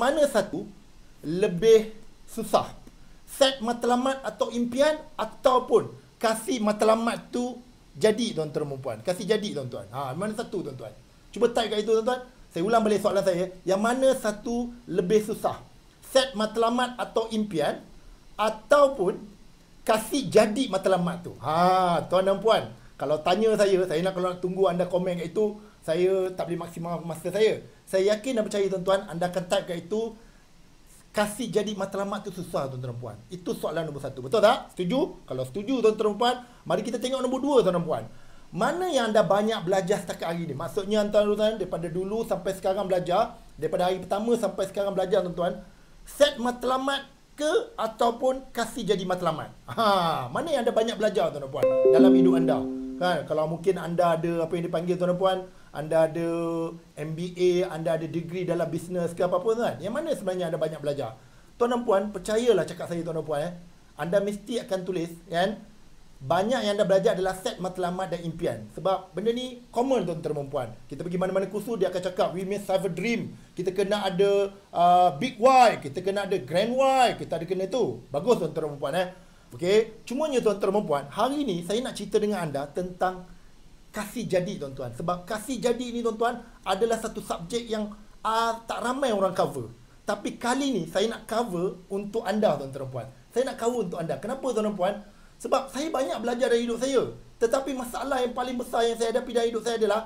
mana satu lebih susah? Set matlamat atau impian ataupun kasih matlamat tu jadi tuan-tuan dan puan. Kasih jadi tuan-tuan. Ha, mana satu tuan-tuan? Cuba type kat itu tuan-tuan. Saya ulang balik soalan saya. Yang mana satu lebih susah? Set matlamat atau impian ataupun kasih jadi matlamat tu. Ha, tuan dan puan. Kalau tanya saya, saya nak kalau tunggu anda komen kat itu, saya tak boleh maksimal masa saya. Saya yakin dan percaya tuan-tuan anda akan type kat itu kasih jadi matlamat tu susah tuan-tuan puan. Itu soalan nombor satu. Betul tak? Setuju? Kalau setuju tuan-tuan puan, mari kita tengok nombor dua tuan-tuan puan. Mana yang anda banyak belajar setakat hari ni? Maksudnya tuan-tuan daripada dulu sampai sekarang belajar, daripada hari pertama sampai sekarang belajar tuan-tuan, set matlamat ke ataupun kasih jadi matlamat. Ha, mana yang anda banyak belajar tuan-tuan dalam hidup anda? Kan? Kalau mungkin anda ada apa yang dipanggil tuan-tuan dan puan, anda ada MBA, anda ada degree dalam bisnes ke apa-apa tuan. Yang mana sebenarnya anda banyak belajar? Tuan dan puan, percayalah cakap saya tuan dan puan eh. Anda mesti akan tulis kan? Banyak yang anda belajar adalah set matlamat dan impian. Sebab benda ni common tuan dan puan. Kita pergi mana-mana kursus dia akan cakap we must have a dream. Kita kena ada uh, big why, kita kena ada grand why, kita ada kena tu. Bagus tuan dan puan eh. Okey, cumanya tuan dan puan, hari ini saya nak cerita dengan anda tentang kasih jadi tuan-tuan sebab kasih jadi ni tuan-tuan adalah satu subjek yang uh, tak ramai orang cover tapi kali ni saya nak cover untuk anda tuan-tuan puan saya nak cover untuk anda kenapa tuan-tuan puan sebab saya banyak belajar dari hidup saya tetapi masalah yang paling besar yang saya hadapi dalam hidup saya adalah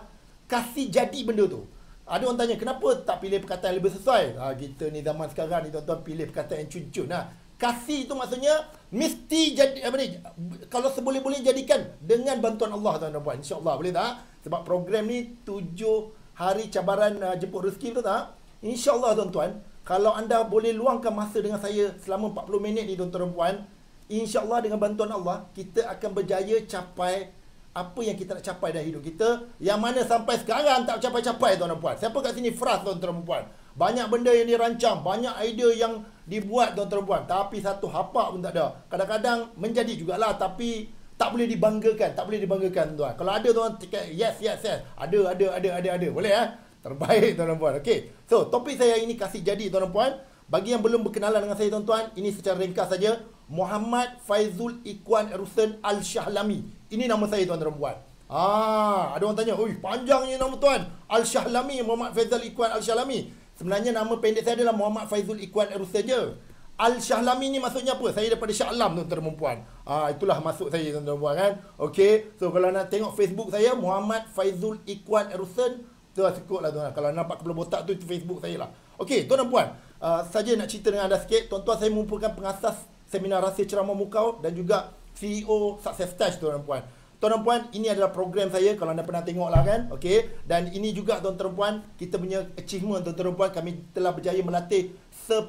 kasih jadi benda tu ada orang tanya kenapa tak pilih perkataan yang lebih sesuai ha, kita ni zaman sekarang ni tuan-tuan pilih perkataan yang cun-cun ha. Ah, kasih tu maksudnya mesti jadi apa ni kalau seboleh-boleh jadikan dengan bantuan Allah tuan-tuan puan insya-Allah boleh tak sebab program ni tujuh hari cabaran uh, jemput rezeki betul tak insya-Allah tuan-tuan kalau anda boleh luangkan masa dengan saya selama 40 minit ni tuan-tuan puan insya-Allah dengan bantuan Allah kita akan berjaya capai apa yang kita nak capai dalam hidup kita yang mana sampai sekarang tak capai-capai tuan-tuan puan siapa kat sini fras tuan-tuan puan banyak benda yang dirancang, banyak idea yang dibuat tuan-tuan Tapi satu hapak pun tak ada. Kadang-kadang menjadi jugalah tapi tak boleh dibanggakan, tak boleh dibanggakan tuan. Kalau ada tuan tiket yes yes yes. Ada ada ada ada ada. Boleh eh? Terbaik tuan-tuan puan. Okey. So, topik saya ini kasih jadi tuan-tuan puan. Bagi yang belum berkenalan dengan saya tuan-tuan, ini secara ringkas saja Muhammad Faizul Ikwan Rusen Al-Shahlami. Ini nama saya tuan-tuan puan. Ah, ada orang tanya, "Uish, panjangnya nama tuan. Al-Shahlami Muhammad Faizul Ikwan Al-Shahlami." Sebenarnya nama pendek saya adalah Muhammad Faizul Ikwan Erusaja. Al-Shahlami ni maksudnya apa? Saya daripada Syahlam tuan tuan perempuan. Ah uh, itulah masuk saya tuan tuan perempuan kan. Okey. So kalau nak tengok Facebook saya Muhammad Faizul Ikwan Erusen tu lah cukup lah tuan. Kalau nampak kepala botak tu itu Facebook saya lah. Okay, tuan tuan puan. Uh, saja nak cerita dengan anda sikit. Tuan tuan saya mengumpulkan pengasas seminar rahsia ceramah mukau dan juga CEO Success Touch tuan tuan puan. Tuan dan puan, ini adalah program saya kalau anda pernah tengoklah kan. Okay. Dan ini juga tuan dan puan, kita punya achievement tuan dan puan. Kami telah berjaya melatih 10,000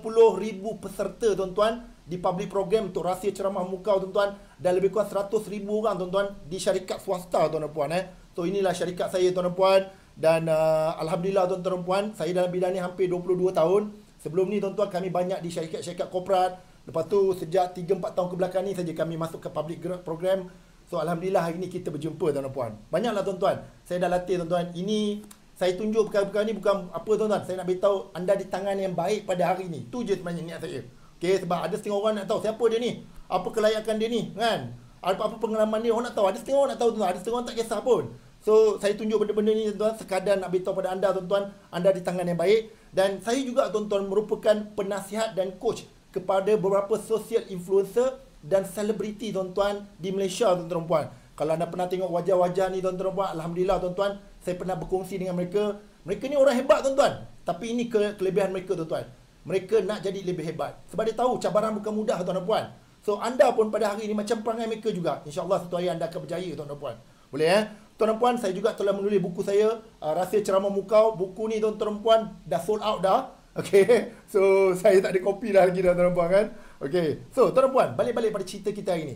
peserta tuan tuan di public program untuk rahsia ceramah muka tuan tuan dan lebih kurang 100,000 orang tuan tuan di syarikat swasta tuan dan puan eh. So inilah syarikat saya tuan dan puan dan uh, alhamdulillah tuan dan puan saya dalam bidang ni hampir 22 tahun. Sebelum ni tuan-tuan kami banyak di syarikat-syarikat korporat. Lepas tu sejak 3 4 tahun ke belakang ni saja kami masuk ke public program So Alhamdulillah hari ni kita berjumpa tuan-tuan Banyaklah tuan-tuan Saya dah latih tuan-tuan Ini saya tunjuk perkara-perkara ni bukan apa tuan-tuan Saya nak beritahu anda di tangan yang baik pada hari ni Tu je sebenarnya niat saya Okay sebab ada setengah orang nak tahu siapa dia ni Apa kelayakan dia ni kan apa, apa pengalaman dia orang nak tahu Ada setengah orang nak tahu tuan-tuan Ada setengah orang tak kisah pun So saya tunjuk benda-benda ni tuan-tuan Sekadar nak beritahu pada anda tuan-tuan Anda di tangan yang baik Dan saya juga tuan-tuan merupakan penasihat dan coach Kepada beberapa social influencer dan selebriti tuan-tuan di Malaysia tuan-tuan puan. Kalau anda pernah tengok wajah-wajah ni tuan-tuan puan, alhamdulillah tuan-tuan, saya pernah berkongsi dengan mereka. Mereka ni orang hebat tuan-tuan. Tapi ini ke kelebihan mereka tuan-tuan. Mereka nak jadi lebih hebat. Sebab dia tahu cabaran bukan mudah tuan-tuan puan. So anda pun pada hari ini macam perangai mereka juga. InsyaAllah satu hari anda akan berjaya tuan-tuan puan. Boleh eh? Tuan-tuan puan, saya juga telah menulis buku saya, uh, Rahsia Ceramah Mukau. Buku ni tuan-tuan puan dah sold out dah. Okay? So, saya tak ada kopi lagi dah tuan-tuan kan? Okay, so tuan tuan puan, balik-balik pada cerita kita hari ni.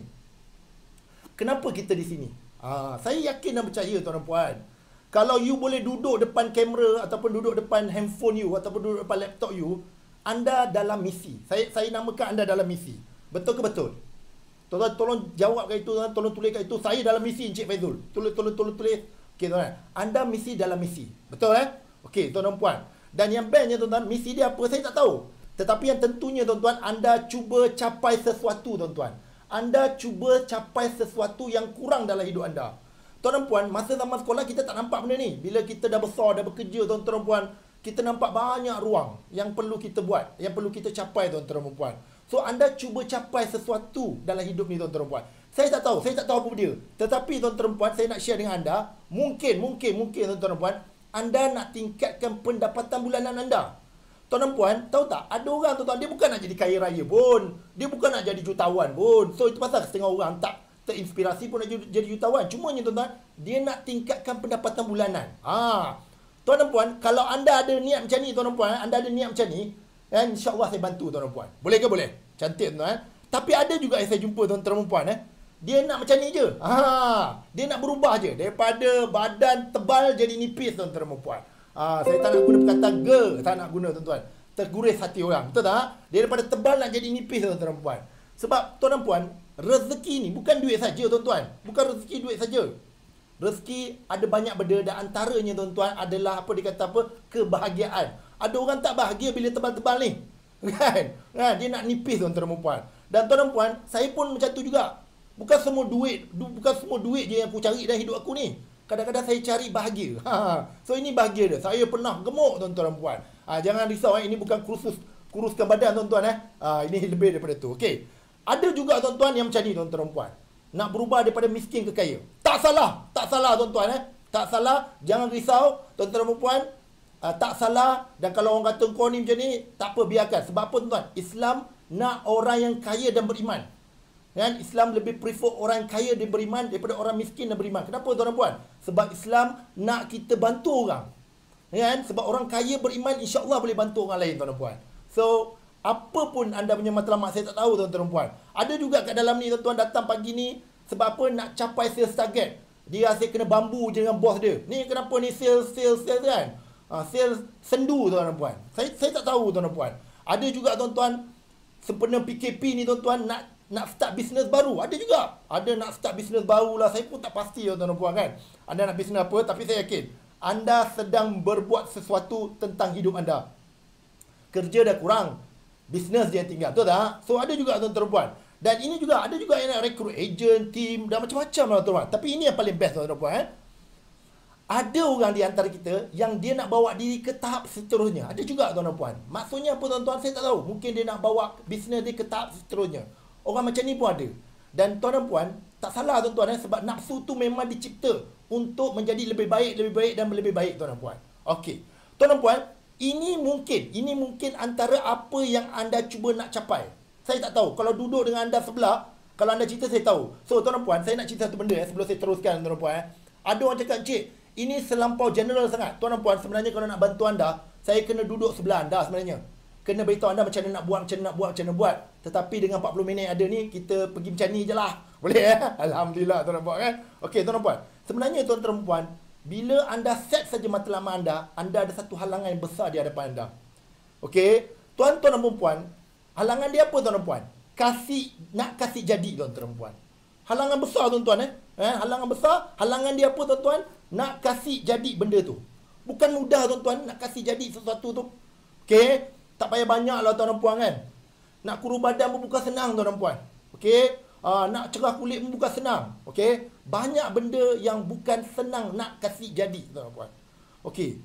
Kenapa kita di sini? Ah, saya yakin dan percaya tuan tuan. puan. Kalau you boleh duduk depan kamera ataupun duduk depan handphone you ataupun duduk depan laptop you, anda dalam misi. Saya saya namakan anda dalam misi. Betul ke betul? Tuan-tuan tolong jawab kat itu, tuan tolong tulis kat itu. Saya dalam misi Encik Faizul. Tulis, tulis, tulis, tulis. Okay tuan, tuan. Anda misi dalam misi. Betul eh? Okay tuan tuan. puan. Dan yang bestnya tuan-tuan, misi dia apa saya tak tahu. Tetapi yang tentunya tuan-tuan anda cuba capai sesuatu tuan-tuan. Anda cuba capai sesuatu yang kurang dalam hidup anda. Tuan dan puan, masa zaman sekolah kita tak nampak benda ni. Bila kita dah besar, dah bekerja tuan-tuan dan puan, kita nampak banyak ruang yang perlu kita buat, yang perlu kita capai tuan-tuan dan puan. So anda cuba capai sesuatu dalam hidup ni tuan-tuan dan puan. Saya tak tahu, saya tak tahu apa dia. Tetapi tuan-tuan dan puan, saya nak share dengan anda, mungkin mungkin mungkin tuan-tuan dan puan, anda nak tingkatkan pendapatan bulanan anda. Tuan dan puan, tahu tak? Ada orang tuan-tuan, dia bukan nak jadi kaya raya pun. Dia bukan nak jadi jutawan pun. So, itu pasal setengah orang tak terinspirasi pun nak jadi jutawan. Cuma ni tuan-tuan, dia nak tingkatkan pendapatan bulanan. Ha. Tuan dan puan, kalau anda ada niat macam ni, tuan dan puan, eh, anda ada niat macam ni, eh, insyaAllah saya bantu tuan dan puan. Boleh ke boleh? Cantik tuan-tuan. Eh. Tapi ada juga yang saya jumpa tuan-tuan dan puan. Eh. Dia nak macam ni je. Ha. Dia nak berubah je. Daripada badan tebal jadi nipis tuan-tuan dan puan. Ah, saya tak nak guna perkataan ge, tak nak guna tuan-tuan. Terguris hati orang, betul tak? Daripada tebal nak jadi nipis tuan-tuan dan puan. Sebab tuan dan puan, rezeki ni bukan duit saja tuan-tuan. Bukan rezeki duit saja. Rezeki ada banyak benda dan antaranya tuan-tuan adalah apa dikata apa? Kebahagiaan. Ada orang tak bahagia bila tebal-tebal ni. Kan? kan? Dia nak nipis tuan-tuan dan puan. Dan tuan dan puan, saya pun macam tu juga. Bukan semua duit, du, bukan semua duit je yang aku cari dalam hidup aku ni kadang-kadang saya cari bahagia. Ha. So ini bahagia dia. Saya pernah gemuk tuan-tuan dan puan. Ha, jangan risau eh. ini bukan kursus kuruskan badan tuan-tuan eh. Ha, ini lebih daripada tu. Okey. Ada juga tuan-tuan yang macam ni tuan-tuan dan puan. Nak berubah daripada miskin ke kaya. Tak salah, tak salah tuan-tuan eh. Tak salah, jangan risau tuan-tuan dan puan. Ha, tak salah dan kalau orang kata kau ni macam ni, tak apa biarkan. Sebab apa tuan Islam nak orang yang kaya dan beriman. Kan? Islam lebih prefer orang kaya dan beriman daripada orang miskin dan beriman. Kenapa tuan-tuan puan? Sebab Islam nak kita bantu orang. Ya kan? Sebab orang kaya beriman insya-Allah boleh bantu orang lain tuan-tuan puan. So, apa pun anda punya matlamat saya tak tahu tuan-tuan puan. Ada juga kat dalam ni tuan-tuan datang pagi ni sebab apa nak capai sales target. Dia asyik kena bambu je dengan bos dia. Ni kenapa ni sales sales sales kan? Ha, sales sendu tuan-tuan puan. Saya saya tak tahu tuan-tuan puan. Ada juga tuan-tuan sempena PKP ni tuan-tuan nak nak start bisnes baru ada juga ada nak start bisnes baru lah saya pun tak pasti ya tuan puan kan anda nak bisnes apa tapi saya yakin anda sedang berbuat sesuatu tentang hidup anda kerja dah kurang bisnes dia tinggal tu tak so ada juga tuan-tuan puan dan ini juga ada juga yang nak rekrut agent, team dan macam-macam lah tuan-tuan. Tapi ini yang paling best tuan-tuan puan. Eh? Ada orang di antara kita yang dia nak bawa diri ke tahap seterusnya. Ada juga tuan-tuan puan. Maksudnya apa tuan-tuan saya tak tahu. Mungkin dia nak bawa bisnes dia ke tahap seterusnya. Orang macam ni pun ada. Dan tuan dan puan, tak salah tuan-tuan eh, sebab nafsu tu memang dicipta untuk menjadi lebih baik, lebih baik dan lebih baik tuan dan puan. Okey. Tuan dan puan, ini mungkin, ini mungkin antara apa yang anda cuba nak capai. Saya tak tahu. Kalau duduk dengan anda sebelah, kalau anda cerita saya tahu. So tuan dan puan, saya nak cerita satu benda eh, sebelum saya teruskan tuan dan puan. Eh. Ada orang cakap, Cik, ini selampau general sangat. Tuan dan puan, sebenarnya kalau nak bantu anda, saya kena duduk sebelah anda sebenarnya kena beritahu anda macam mana nak buat, macam mana nak buat, macam mana buat. Tetapi dengan 40 minit ada ni, kita pergi macam ni je lah. Boleh ya? Alhamdulillah tuan nampak kan? Okey, tuan nampak. Sebenarnya tuan perempuan, bila anda set saja matlamat anda, anda ada satu halangan yang besar di hadapan anda. Okey, tuan-tuan dan perempuan, halangan dia apa tuan perempuan? Kasih, nak kasih jadi tuan perempuan. Halangan besar tuan-tuan eh. eh. Halangan besar, halangan dia apa tuan-tuan? Nak kasih jadi benda tu. Bukan mudah tuan-tuan nak kasih jadi sesuatu tu. Okey, tak payah banyak lah tuan puan kan. Nak kurus badan pun bukan senang tuan puan. Okey. Uh, nak cerah kulit pun bukan senang. Okey. Banyak benda yang bukan senang nak kasi jadi tuan puan. Okey.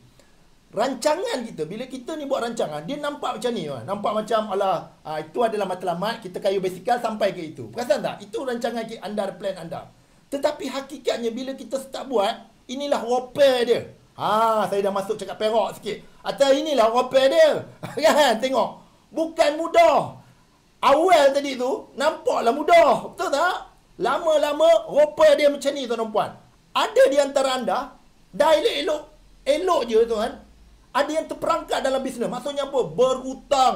Rancangan kita, bila kita ni buat rancangan, dia nampak macam ni. Tuan. Nampak macam, ala, uh, ah, itu adalah matlamat, kita kayu basikal sampai ke itu. Perasan tak? Itu rancangan anda, plan anda. Tetapi hakikatnya, bila kita start buat, inilah roper dia. Ha, saya dah masuk cakap perok sikit. Atau inilah repair dia. Kan? Tengok. Bukan mudah. Awal tadi tu, nampaklah mudah. Betul tak? Lama-lama, repair dia macam ni tuan dan puan. Ada di antara anda, dah elok-elok. Elok je tuan. Ada yang terperangkap dalam bisnes. Maksudnya apa? Berhutang.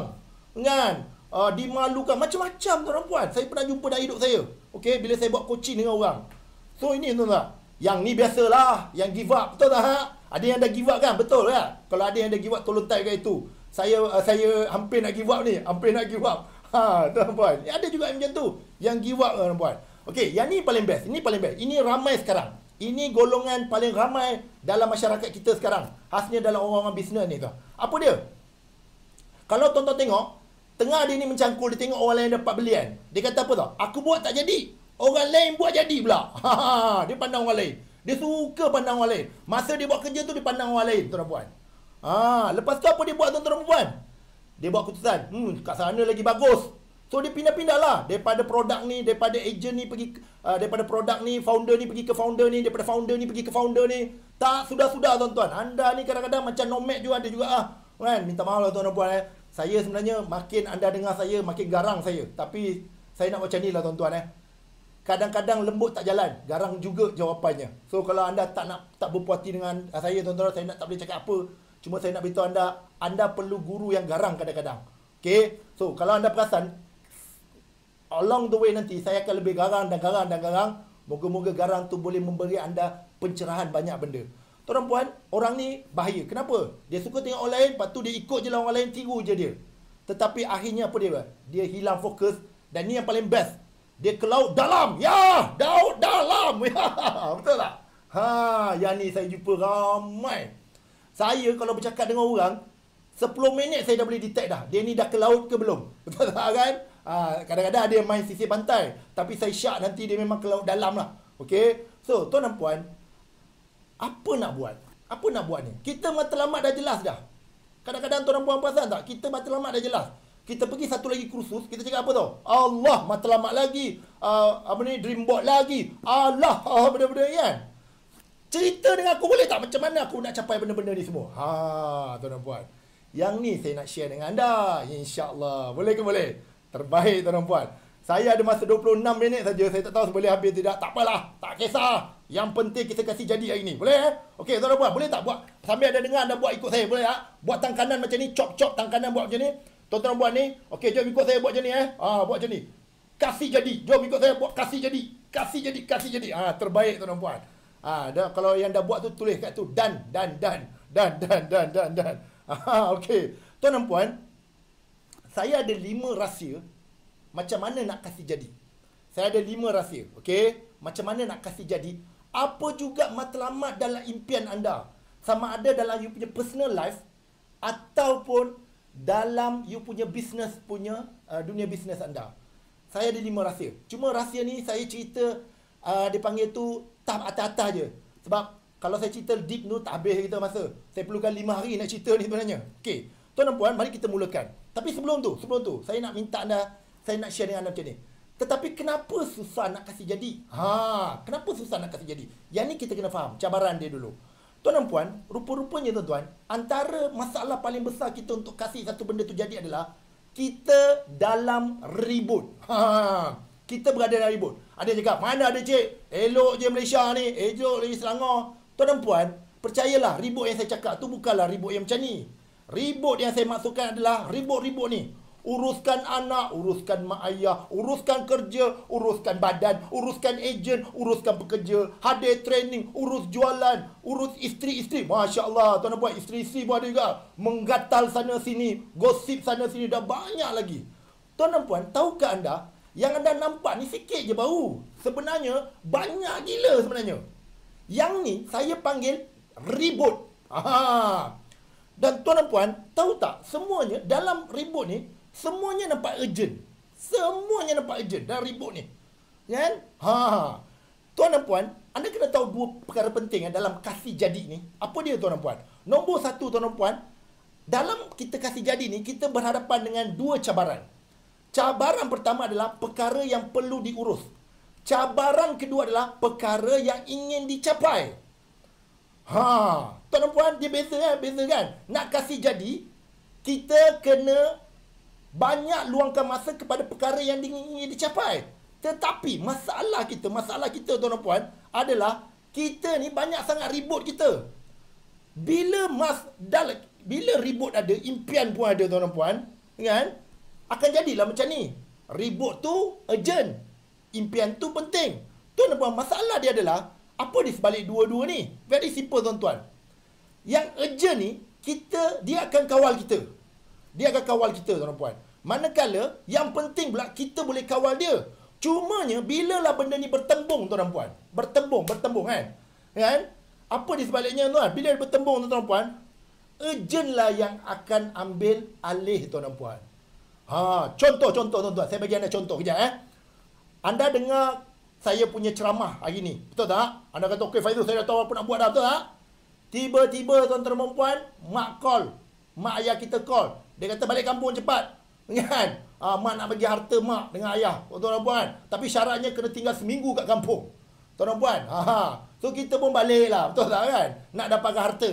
Kan? Uh, dimalukan. Macam-macam tuan dan puan. Saya pernah jumpa dah hidup saya. Okay? Bila saya buat coaching dengan orang. So ini tuan-tuan. Yang ni biasalah. Yang give up. Betul tak? Ha? Ada yang dah give up kan? Betul lah. Kalau ada yang dah give up, tolong type kat itu. Saya uh, saya hampir nak give up ni. Hampir nak give up. Ha, tuan-puan. Ya, ada juga yang macam tu. Yang give up, tuan-puan. Okey, yang ni paling best. Ini paling best. Ini ramai sekarang. Ini golongan paling ramai dalam masyarakat kita sekarang. Khasnya dalam orang-orang bisnes ni tu. Apa dia? Kalau tuan-tuan tengok, tengah dia ni mencangkul, dia tengok orang lain dapat belian. Dia kata apa tau? Aku buat tak jadi. Orang lain buat jadi pula. Ha, ha, ha. Dia pandang orang lain. Dia suka pandang orang lain. Masa dia buat kerja tu dia pandang orang lain, tuan puan. Ha, lepas tu apa dia buat tuan puan? Dia buat keputusan, hmm, kat sana lagi bagus. So dia pindah-pindah lah daripada produk ni, daripada agent ni pergi uh, daripada produk ni, founder ni pergi ke founder ni, daripada founder ni pergi ke founder ni. Tak sudah-sudah tuan-tuan. Anda ni kadang-kadang macam nomad juga ada juga ah. Kan? Minta maaf lah tuan-tuan eh. Saya sebenarnya makin anda dengar saya, makin garang saya. Tapi saya nak macam ni lah tuan-tuan eh kadang-kadang lembut tak jalan garang juga jawapannya so kalau anda tak nak tak berpuati dengan saya tuan-tuan saya nak tak boleh cakap apa cuma saya nak beritahu anda anda perlu guru yang garang kadang-kadang Okay? so kalau anda perasan along the way nanti saya akan lebih garang dan garang dan garang moga-moga garang tu boleh memberi anda pencerahan banyak benda tuan puan orang ni bahaya kenapa dia suka tengok orang lain lepas tu dia ikut je lah orang lain tiru je dia tetapi akhirnya apa dia dia hilang fokus dan ni yang paling best dia ke laut dalam. Ya, laut dalam. Ya, betul tak? Ha, yang ni saya jumpa ramai. Saya kalau bercakap dengan orang, 10 minit saya dah boleh detect dah. Dia ni dah ke laut ke belum? Betul tak kan? Ha, kadang-kadang dia main sisi pantai. Tapi saya syak nanti dia memang ke laut dalam lah. Okay? So, tuan dan puan, apa nak buat? Apa nak buat ni? Kita matlamat dah jelas dah. Kadang-kadang tuan dan puan perasan tak? Kita matlamat dah jelas kita pergi satu lagi kursus, kita cakap apa tau? Allah matlamat lagi. Uh, apa ni, dreambot lagi. Allah, uh, benda-benda ni kan? Cerita dengan aku boleh tak? Macam mana aku nak capai benda-benda ni semua? Ha, tuan dan puan. Yang ni saya nak share dengan anda. InsyaAllah. Boleh ke boleh? Terbaik, tuan dan puan. Saya ada masa 26 minit saja. Saya tak tahu boleh habis tidak. Tak apalah. Tak kisah. Yang penting kita kasih jadi hari ni. Boleh eh? Okey, tuan dan Boleh tak buat? Sambil ada dengar, anda buat ikut saya. Boleh tak? Buat tangan kanan macam ni. cop-cop tangan kanan buat macam ni. Tuan-tuan buat ni. Okey, jom ikut saya buat macam ni eh. Ah, buat macam ni. Kasih jadi. Jom ikut saya buat kasih jadi. Kasih jadi, kasih jadi. Ah, terbaik tuan-tuan puan. Ah, ha, dah, kalau yang dah buat tu tulis kat tu dan dan dan dan dan dan dan dan. Ha, okey. Tuan-tuan puan, saya ada lima rahsia macam mana nak kasih jadi. Saya ada lima rahsia, okey? Macam mana nak kasih jadi? Apa juga matlamat dalam impian anda? Sama ada dalam you punya personal life ataupun dalam you punya business punya uh, dunia business anda. Saya ada lima rahsia. Cuma rahsia ni saya cerita uh, dipanggil tu tahap atas-atas je. Sebab kalau saya cerita deep tu tak habis kita masa. Saya perlukan lima hari nak cerita ni sebenarnya. Okey. Tuan dan puan, mari kita mulakan. Tapi sebelum tu, sebelum tu, saya nak minta anda, saya nak share dengan anda macam ni. Tetapi kenapa susah nak kasih jadi? Ha, kenapa susah nak kasih jadi? Yang ni kita kena faham cabaran dia dulu. Tuan dan puan, rupa-rupanya tuan-tuan, antara masalah paling besar kita untuk kasih satu benda tu jadi adalah kita dalam ribut. Ha, kita berada dalam ribut. Ada cakap, mana ada cik? Elok je Malaysia ni, elok lagi Selangor. Tuan dan puan, percayalah ribut yang saya cakap tu bukanlah ribut yang macam ni. Ribut yang saya maksudkan adalah ribut-ribut ni. Uruskan anak, uruskan mak ayah, uruskan kerja, uruskan badan, uruskan ejen, uruskan pekerja, hadir training, urus jualan, urus isteri-isteri. Masya Allah, tuan dan puan, isteri-isteri pun ada juga. Menggatal sana sini, gosip sana sini, dah banyak lagi. Tuan dan puan, tahukah anda, yang anda nampak ni sikit je bau. Sebenarnya, banyak gila sebenarnya. Yang ni, saya panggil ribut. Aha. Dan tuan dan puan, tahu tak, semuanya dalam ribut ni, Semuanya nampak urgent. Semuanya nampak urgent dan ribut ni. Kan? Ha, ha, ha. Tuan dan puan, anda kena tahu dua perkara penting yang dalam kasih jadi ni. Apa dia tuan dan puan? Nombor satu tuan dan puan, dalam kita kasih jadi ni, kita berhadapan dengan dua cabaran. Cabaran pertama adalah perkara yang perlu diurus. Cabaran kedua adalah perkara yang ingin dicapai. Ha, tuan dan puan, dia beza kan? Beza kan? Nak kasih jadi, kita kena banyak luangkan masa kepada perkara yang ingin dicapai. Tetapi masalah kita, masalah kita tuan dan puan adalah kita ni banyak sangat ribut kita. Bila mas dal bila ribut ada, impian pun ada tuan dan puan, kan? Akan jadilah macam ni. Ribut tu urgent. Impian tu penting. Tuan dan puan, masalah dia adalah apa di sebalik dua-dua ni? Very simple tuan-tuan. Yang urgent ni, kita dia akan kawal kita. Dia akan kawal kita tuan-puan. Manakala yang penting pula kita boleh kawal dia. Cumanya bilalah benda ni bertembung tuan-puan. Bertembung, bertembung kan? Kan? Apa di sebaliknya tuan? Bila dia bertembung tuan-puan, urgentlah yang akan ambil alih tuan-puan. Ha, contoh contoh tuan-puan. Saya bagi anda contoh kejap eh. Anda dengar saya punya ceramah hari ni. Betul tak? Anda kata okey Faizul saya dah tahu apa nak buat dah betul tak? Tiba-tiba tuan-tuan puan mak call. Mak ayah kita call. Dia kata balik kampung cepat. Kan? Ah, mak nak bagi harta mak dengan ayah. Oh, tuan dan puan. Tapi syaratnya kena tinggal seminggu kat kampung. Tuan dan puan. Ha, So kita pun balik lah. Betul tak kan? Nak dapatkan harta.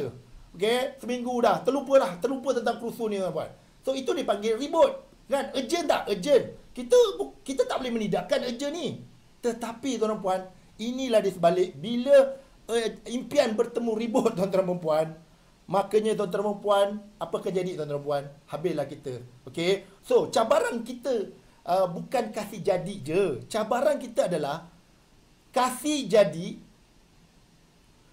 Okay? Seminggu dah. Terlupa lah. Terlupa tentang kerusuh ni tuan puan. So itu dipanggil ribut. Kan? Urgent tak? Urgent. Kita kita tak boleh menidakkan urgent ni. Tetapi tuan dan puan. Inilah di sebalik. Bila uh, impian bertemu ribut tuan-tuan dan puan. Makanya tuan-tuan dan puan, apa akan jadi tuan-tuan dan puan? Habislah kita. Okey. So, cabaran kita uh, bukan kasih jadi je. Cabaran kita adalah kasih jadi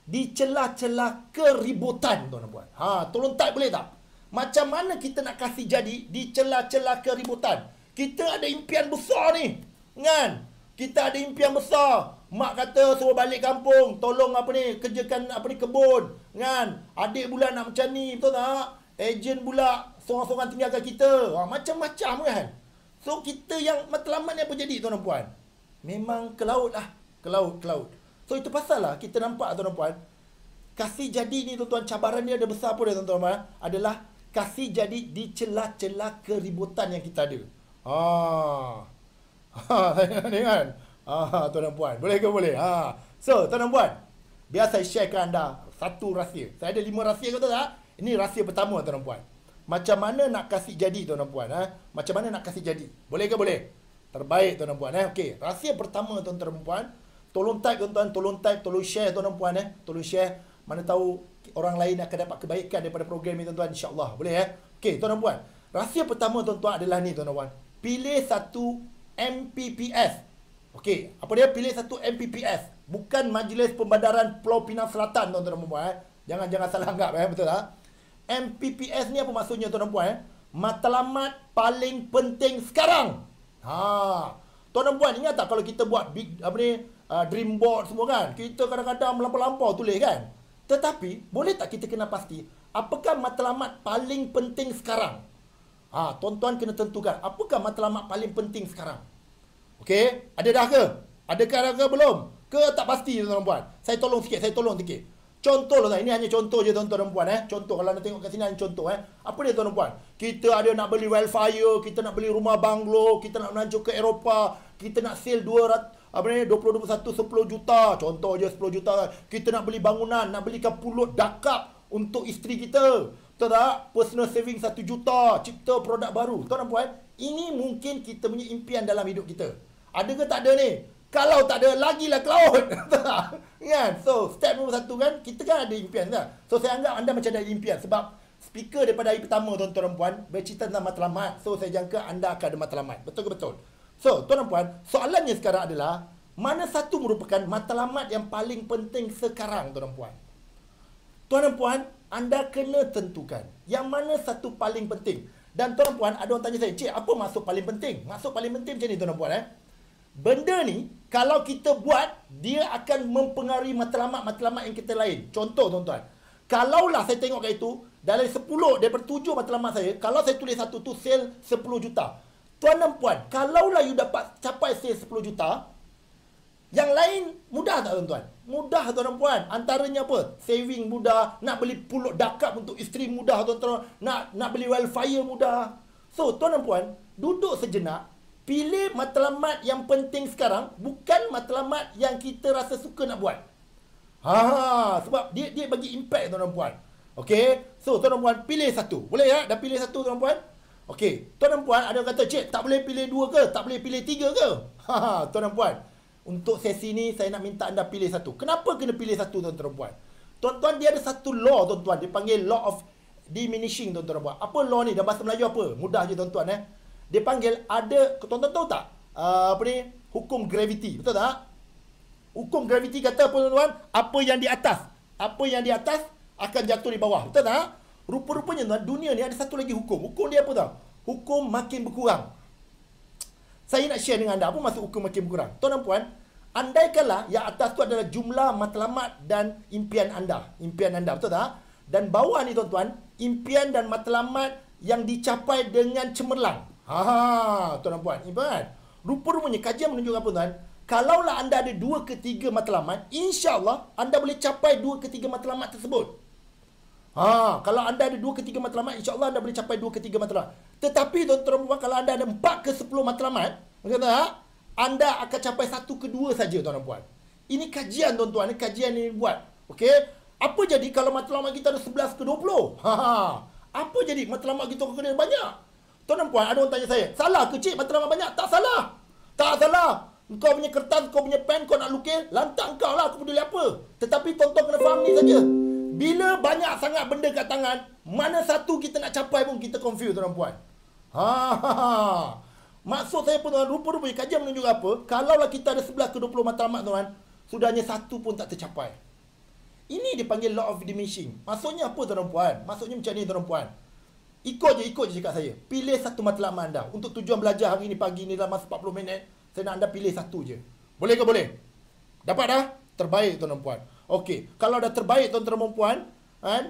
di celah-celah keributan tuan-tuan dan puan. Ha, tolong tak boleh tak? Macam mana kita nak kasih jadi di celah-celah keributan? Kita ada impian besar ni. Kan? Kita ada impian besar. Mak kata suruh balik kampung, tolong apa ni, kerjakan apa ni kebun. Kan? Adik pula nak macam ni, betul tak? Ejen pula seorang-seorang tinggalkan kita. Ha, macam-macam kan. So kita yang matlamat yang berjadi tuan tuan, puan. Memang ke laut lah. Ke laut, ke laut. So itu pasal lah kita nampak tuan tuan. puan. Kasih jadi ni tuan-tuan cabaran dia ada besar pun dia tuan-tuan. Puan, adalah kasih jadi di celah-celah keributan yang kita ada. Ha. Ha, tengok ni kan. Ha, tuan dan puan. Boleh ke boleh? Ha. So, tuan dan puan. Biar saya share anda satu rahsia. Saya ada lima rahsia ke tak? Ini rahsia pertama tuan dan puan. Macam mana nak kasih jadi tuan dan puan? Ha? Macam mana nak kasih jadi? Boleh ke boleh? Terbaik tuan dan puan. Eh? Okey, rahsia pertama tuan dan puan. Tolong tag tuan, tolong tag, tolong share tuan dan puan. Eh? Tolong share. Mana tahu orang lain akan dapat kebaikan daripada program ini tuan-tuan. InsyaAllah. Boleh ya? Eh? Okey, tuan dan puan. Rahsia pertama tuan-tuan adalah ni tuan-tuan. Pilih satu MPPS. Okey, apa dia pilih satu MPPS, bukan Majlis Pembandaran Pulau Pinang Selatan tuan-tuan dan puan-puan eh. Jangan jangan salah anggap eh, betul tak? MPPS ni apa maksudnya tuan-tuan dan puan eh? Matlamat paling penting sekarang. Ha. Tuan dan puan ingat tak kalau kita buat big apa ni uh, dream board semua kan? Kita kadang-kadang melampau-lampau tulis kan? Tetapi boleh tak kita kena pasti apakah matlamat paling penting sekarang? Ha, tuan-tuan kena tentukan apakah matlamat paling penting sekarang? Okey, ada dah ke? Adakah dah ke belum? Ke tak pasti tuan-tuan Saya tolong sikit, saya tolong sikit. Contoh lah, ini hanya contoh je tuan-tuan dan puan eh. Contoh kalau anda tengok kat sini hanya contoh eh. Apa dia tuan-tuan puan? Kita ada nak beli wildfire, kita nak beli rumah banglo, kita nak melancur ke Eropah, kita nak sale 200 apa ni 2021 10 juta contoh je 10 juta kita nak beli bangunan nak beli pulut dakap untuk isteri kita betul tak personal saving 1 juta cipta produk baru tuan dan puan ini mungkin kita punya impian dalam hidup kita ada ke tak ada ni? Kalau tak ada, lagilah ke laut. kan? so, step nombor satu kan, kita kan ada impian. Kan? So, saya anggap anda macam ada impian. Sebab speaker daripada hari pertama, tuan-tuan dan puan, bercerita tentang matlamat. So, saya jangka anda akan ada matlamat. Betul ke betul? So, tuan dan puan, soalannya sekarang adalah, mana satu merupakan matlamat yang paling penting sekarang, tuan dan puan? Tuan dan puan, anda kena tentukan yang mana satu paling penting. Dan tuan dan puan, ada orang tanya saya, Cik, apa maksud paling penting? Maksud paling penting macam ni, tuan dan puan, eh? benda ni kalau kita buat dia akan mempengaruhi matlamat-matlamat yang kita lain contoh tuan-tuan kalaulah saya tengok kat itu dari 10 daripada 7 matlamat saya kalau saya tulis satu tu sale 10 juta tuan dan puan kalaulah you dapat capai sale 10 juta yang lain mudah tak tuan-tuan mudah tuan dan puan antaranya apa saving mudah nak beli pulut dakap untuk isteri mudah tuan-tuan nak nak beli wildfire mudah so tuan dan puan duduk sejenak Pilih matlamat yang penting sekarang bukan matlamat yang kita rasa suka nak buat. Ha, ha sebab dia dia bagi impact tuan-tuan puan. Okey. So tuan-tuan puan pilih satu. Boleh tak? Dah pilih satu tuan-tuan puan? Okey. Tuan-tuan puan ada kata, "Cik, tak boleh pilih dua ke? Tak boleh pilih tiga ke?" Ha, ha tuan-tuan puan. Untuk sesi ni saya nak minta anda pilih satu. Kenapa kena pilih satu tuan-tuan puan? Tuan-tuan dia ada satu law tuan-tuan panggil law of diminishing tuan-tuan puan. Apa law ni? Dalam bahasa Melayu apa? Mudah je tuan-tuan eh dia panggil ada tuan-tuan tahu tak uh, apa ni hukum graviti betul tak hukum graviti kata apa tuan-tuan apa yang di atas apa yang di atas akan jatuh di bawah betul tak rupa-rupanya tuan dunia ni ada satu lagi hukum hukum dia apa tuan? hukum makin berkurang saya nak share dengan anda apa maksud hukum makin berkurang tuan dan puan andaikanlah yang atas tu adalah jumlah matlamat dan impian anda impian anda betul tak dan bawah ni tuan-tuan impian dan matlamat yang dicapai dengan cemerlang Ha, tuan dan puan, Iban. Rupa-rupanya kajian menunjukkan apa tuan? Kalaulah anda ada dua ke tiga matlamat, insya-Allah anda boleh capai dua ke tiga matlamat tersebut. Ha, kalau anda ada dua ke tiga matlamat, insya-Allah anda boleh capai dua ke tiga matlamat. Tetapi tuan dan puan, kalau anda ada empat ke sepuluh matlamat, kata ha? anda akan capai satu ke dua saja tuan dan puan. Ini kajian tuan-tuan, ini kajian yang buat. Okey. Apa jadi kalau matlamat kita ada 11 ke 20? Ha ha. Apa jadi matlamat kita kena banyak? Tuan dan puan, ada orang tanya saya, salah ke cik baterai banyak? Tak salah. Tak salah. Kau punya kertas, kau punya pen, kau nak lukis, lantak kau lah, aku peduli apa. Tetapi tuan-tuan kena faham ni saja. Bila banyak sangat benda kat tangan, mana satu kita nak capai pun kita confuse tuan dan puan. Ha, ha, ha. Maksud saya pun tuan, rupa-rupa kajian menunjuk apa, kalaulah kita ada sebelah ke 20 matlamat tuan, sudahnya satu pun tak tercapai. Ini dipanggil law of diminishing. Maksudnya apa tuan dan puan? Maksudnya macam ni tuan dan puan. Ikut je, ikut je cakap saya. Pilih satu matlamat anda. Untuk tujuan belajar hari ni pagi ni dalam masa 40 minit, saya nak anda pilih satu je. Boleh ke boleh? Dapat dah? Terbaik tuan-tuan puan. Okey. Kalau dah terbaik tuan-tuan dan puan, kan?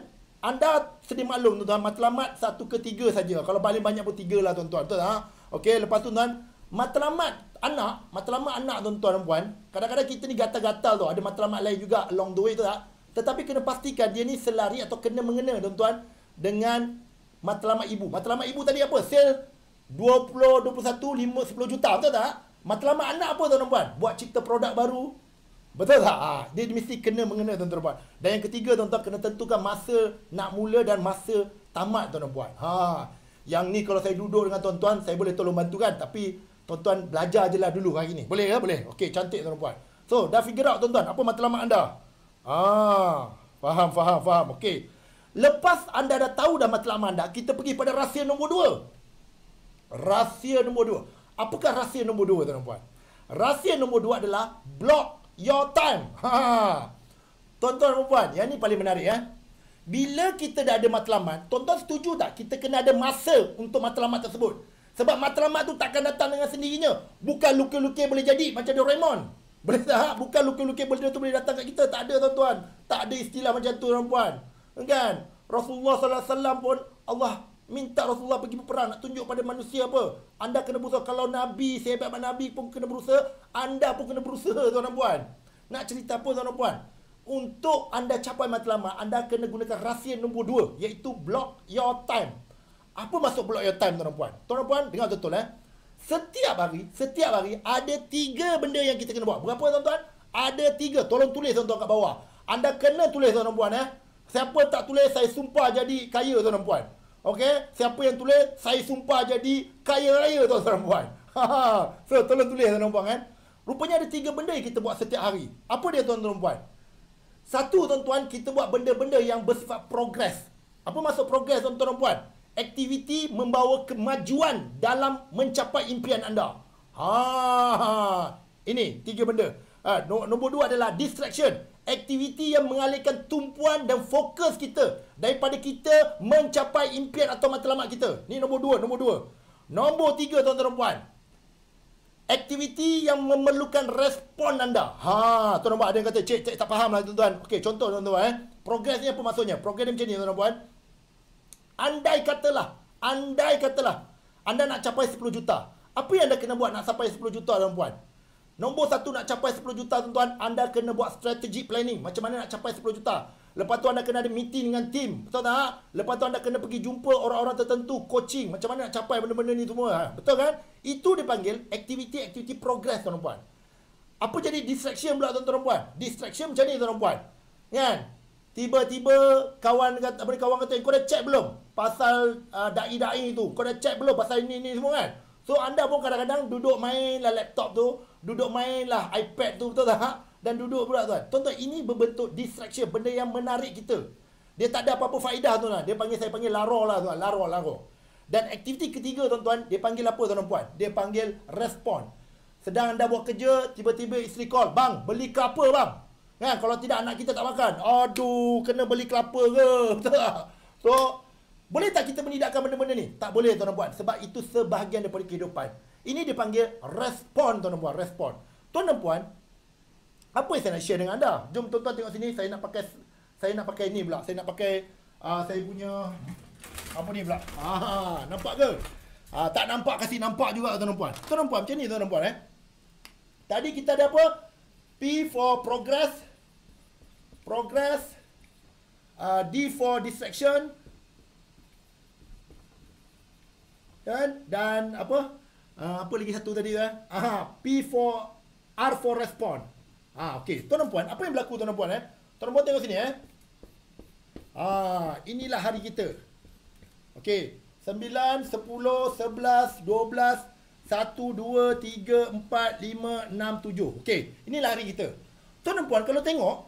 Anda sedia maklum tuan-tuan matlamat satu ke tiga saja. Kalau paling banyak pun tiga lah tuan-tuan. Betul tak? Okey, lepas tu tuan matlamat anak, matlamat anak tuan-tuan dan puan, kadang-kadang kita ni gatal-gatal tu. Ada matlamat lain juga along the way tu tak? Tetapi kena pastikan dia ni selari atau kena mengena tuan-tuan dengan matlamat ibu. Matlamat ibu tadi apa? Sel 20, 21, 5, 10 juta. Betul tak? Matlamat anak apa tuan-tuan? Buat cipta produk baru. Betul tak? Ha, dia mesti kena mengenai tuan-tuan. Dan yang ketiga tuan-tuan kena tentukan masa nak mula dan masa tamat tuan-tuan. Ha, yang ni kalau saya duduk dengan tuan-tuan, saya boleh tolong bantu kan? Tapi tuan-tuan belajar je lah dulu hari ni. Boleh ke? Ya? Boleh. Okey, cantik tuan-tuan. So, dah figure out tuan-tuan. Apa matlamat anda? Ah, faham, faham, faham. Okey. Lepas anda dah tahu dah matlamat anda, kita pergi pada rahsia nombor dua. Rahsia nombor dua. Apakah rahsia nombor dua, tuan-tuan? Rahsia nombor dua adalah block your time. Ha. ha, ha. Tuan-tuan dan puan-puan, yang ni paling menarik. Eh? Bila kita dah ada matlamat, tuan-tuan setuju tak kita kena ada masa untuk matlamat tersebut? Sebab matlamat tu takkan datang dengan sendirinya. Bukan luka-luka boleh jadi macam Doraemon. Boleh tak? Bukan luka-luka benda tu boleh datang kat kita. Tak ada tuan-tuan. Tak ada istilah macam tu tuan tuan kan Rasulullah sallallahu alaihi wasallam pun Allah minta Rasulullah pergi berperang nak tunjuk pada manusia apa anda kena berusaha kalau nabi sahabat nabi pun kena berusaha anda pun kena berusaha tuan dan puan nak cerita apa tuan dan puan untuk anda capai matlamat anda kena gunakan rahsia nombor dua iaitu block your time apa masuk block your time tuan dan puan tuan dan puan dengar betul eh setiap hari setiap hari ada tiga benda yang kita kena buat berapa tuan-tuan ada tiga tolong tulis tuan-tuan kat bawah anda kena tulis tuan-tuan eh Siapa yang tak tulis saya sumpah jadi kaya tuan dan puan. Okey, siapa yang tulis saya sumpah jadi kaya raya tuan dan puan. so tolong tulis tuan dan puan kan. Rupanya ada tiga benda yang kita buat setiap hari. Apa dia tuan dan puan? Satu tuan-tuan kita buat benda-benda yang bersifat progres. Apa maksud progres tuan-tuan dan puan? Aktiviti membawa kemajuan dalam mencapai impian anda. Ha, ha, ha. ini tiga benda. Ha, nombor dua adalah distraction aktiviti yang mengalihkan tumpuan dan fokus kita daripada kita mencapai impian atau matlamat kita. Ni nombor dua, nombor dua. Nombor tiga, tuan-tuan dan puan. Aktiviti yang memerlukan respon anda. Ha, tuan-tuan puan ada yang kata, cik, cik tak faham lah tuan-tuan. Okey, contoh tuan-tuan eh. Progres ni apa maksudnya? Progres ni macam ni tuan-tuan puan. Andai katalah, andai katalah, anda nak capai 10 juta. Apa yang anda kena buat nak sampai 10 juta tuan-tuan puan? Nombor satu nak capai 10 juta tuan-tuan, anda kena buat strategi planning. Macam mana nak capai 10 juta? Lepas tu anda kena ada meeting dengan tim. Betul tak? Ha? Lepas tu anda kena pergi jumpa orang-orang tertentu, coaching. Macam mana nak capai benda-benda ni semua. Ha? Betul kan? Itu dipanggil aktiviti-aktiviti progress tuan-tuan. Apa jadi distraction pula tuan-tuan? Distraction macam ni tuan-tuan. Kan? Tiba-tiba kawan kata, apa kawan kata, kau dah check belum? Pasal ah, da'i-da'i uh, tu. Kau dah check belum pasal ini-ini semua kan? So anda pun kadang-kadang duduk main lah laptop tu. Duduk mainlah iPad tu betul tak? Dan duduk pula tuan. Tuan-tuan ini berbentuk distraction. Benda yang menarik kita. Dia tak ada apa-apa faedah tuan-tuan. Dia panggil saya panggil laro lah tuan. Laro, laro. Dan aktiviti ketiga tuan-tuan. Dia panggil apa tuan puan? Dia panggil respon. Sedang anda buat kerja. Tiba-tiba isteri call. Bang, beli ke apa bang? Kan? Kalau tidak anak kita tak makan. Aduh, kena beli kelapa ke? Betul tak? So, boleh tak kita menidakkan benda-benda ni? Tak boleh tuan-tuan. Sebab itu sebahagian daripada kehidupan. Ini dipanggil respon tuan dan puan, respon. Tuan dan puan, apa yang saya nak share dengan anda? Jom tuan-tuan tengok sini, saya nak pakai saya nak pakai ni pula. Saya nak pakai uh, saya punya apa ni pula? Ha, nampak ke? Uh, tak nampak kasi nampak juga tuan dan puan. Tuan dan puan macam ni tuan dan puan eh. Tadi kita ada apa? P for progress. Progress. Uh, D for distraction. Dan dan apa? uh, apa lagi satu tadi eh? Aha, P4 R4 respond. Ah, okey. Tuan dan puan, apa yang berlaku tuan dan puan eh? Tuan dan puan tengok sini eh. Ah, inilah hari kita. Okey. 9 10 11 12 1 2 3 4 5 6 7. Okey. Inilah hari kita. Tuan dan puan, kalau tengok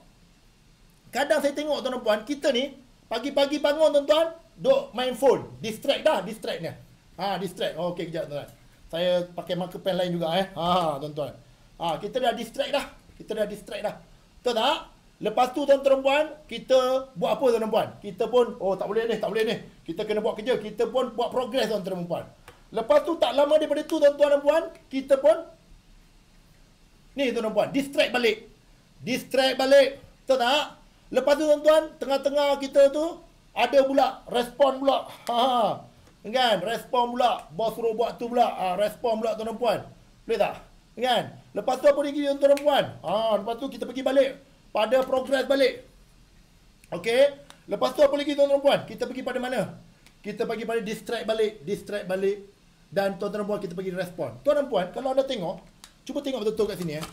kadang saya tengok tuan dan puan, kita ni pagi-pagi bangun tuan-tuan, duk main phone, distract dah, distractnya. Ah, distract. Okey, kejap tuan-tuan saya pakai marker pen lain juga eh. Ha tuan-tuan. Ha kita dah distract dah. Kita dah distract dah. Betul tak? Lepas tu tuan-tuan puan, kita buat apa tuan-tuan puan? Kita pun oh tak boleh ni, tak boleh ni. Kita kena buat kerja. Kita pun buat progress tuan-tuan puan. Lepas tu tak lama daripada tu tuan-tuan dan puan, kita pun ni tuan-tuan puan, distract balik. Distract balik. Betul tak? Lepas tu tuan-tuan, tengah-tengah kita tu ada pula respon pula. Ha. ha. Kan? Respon pula. Bos suruh buat tu pula. Ha, respon pula tuan puan. Boleh tak? Kan? Lepas tu apa lagi tuan dan puan? Ha, ah, lepas tu kita pergi balik. Pada progres balik. Okey? Lepas tu apa lagi tuan dan puan? Kita pergi pada mana? Kita pergi pada distract balik. Distract balik. Dan tuan dan puan kita pergi respon. Tuan dan puan, kalau anda tengok. Cuba tengok betul-betul kat sini eh.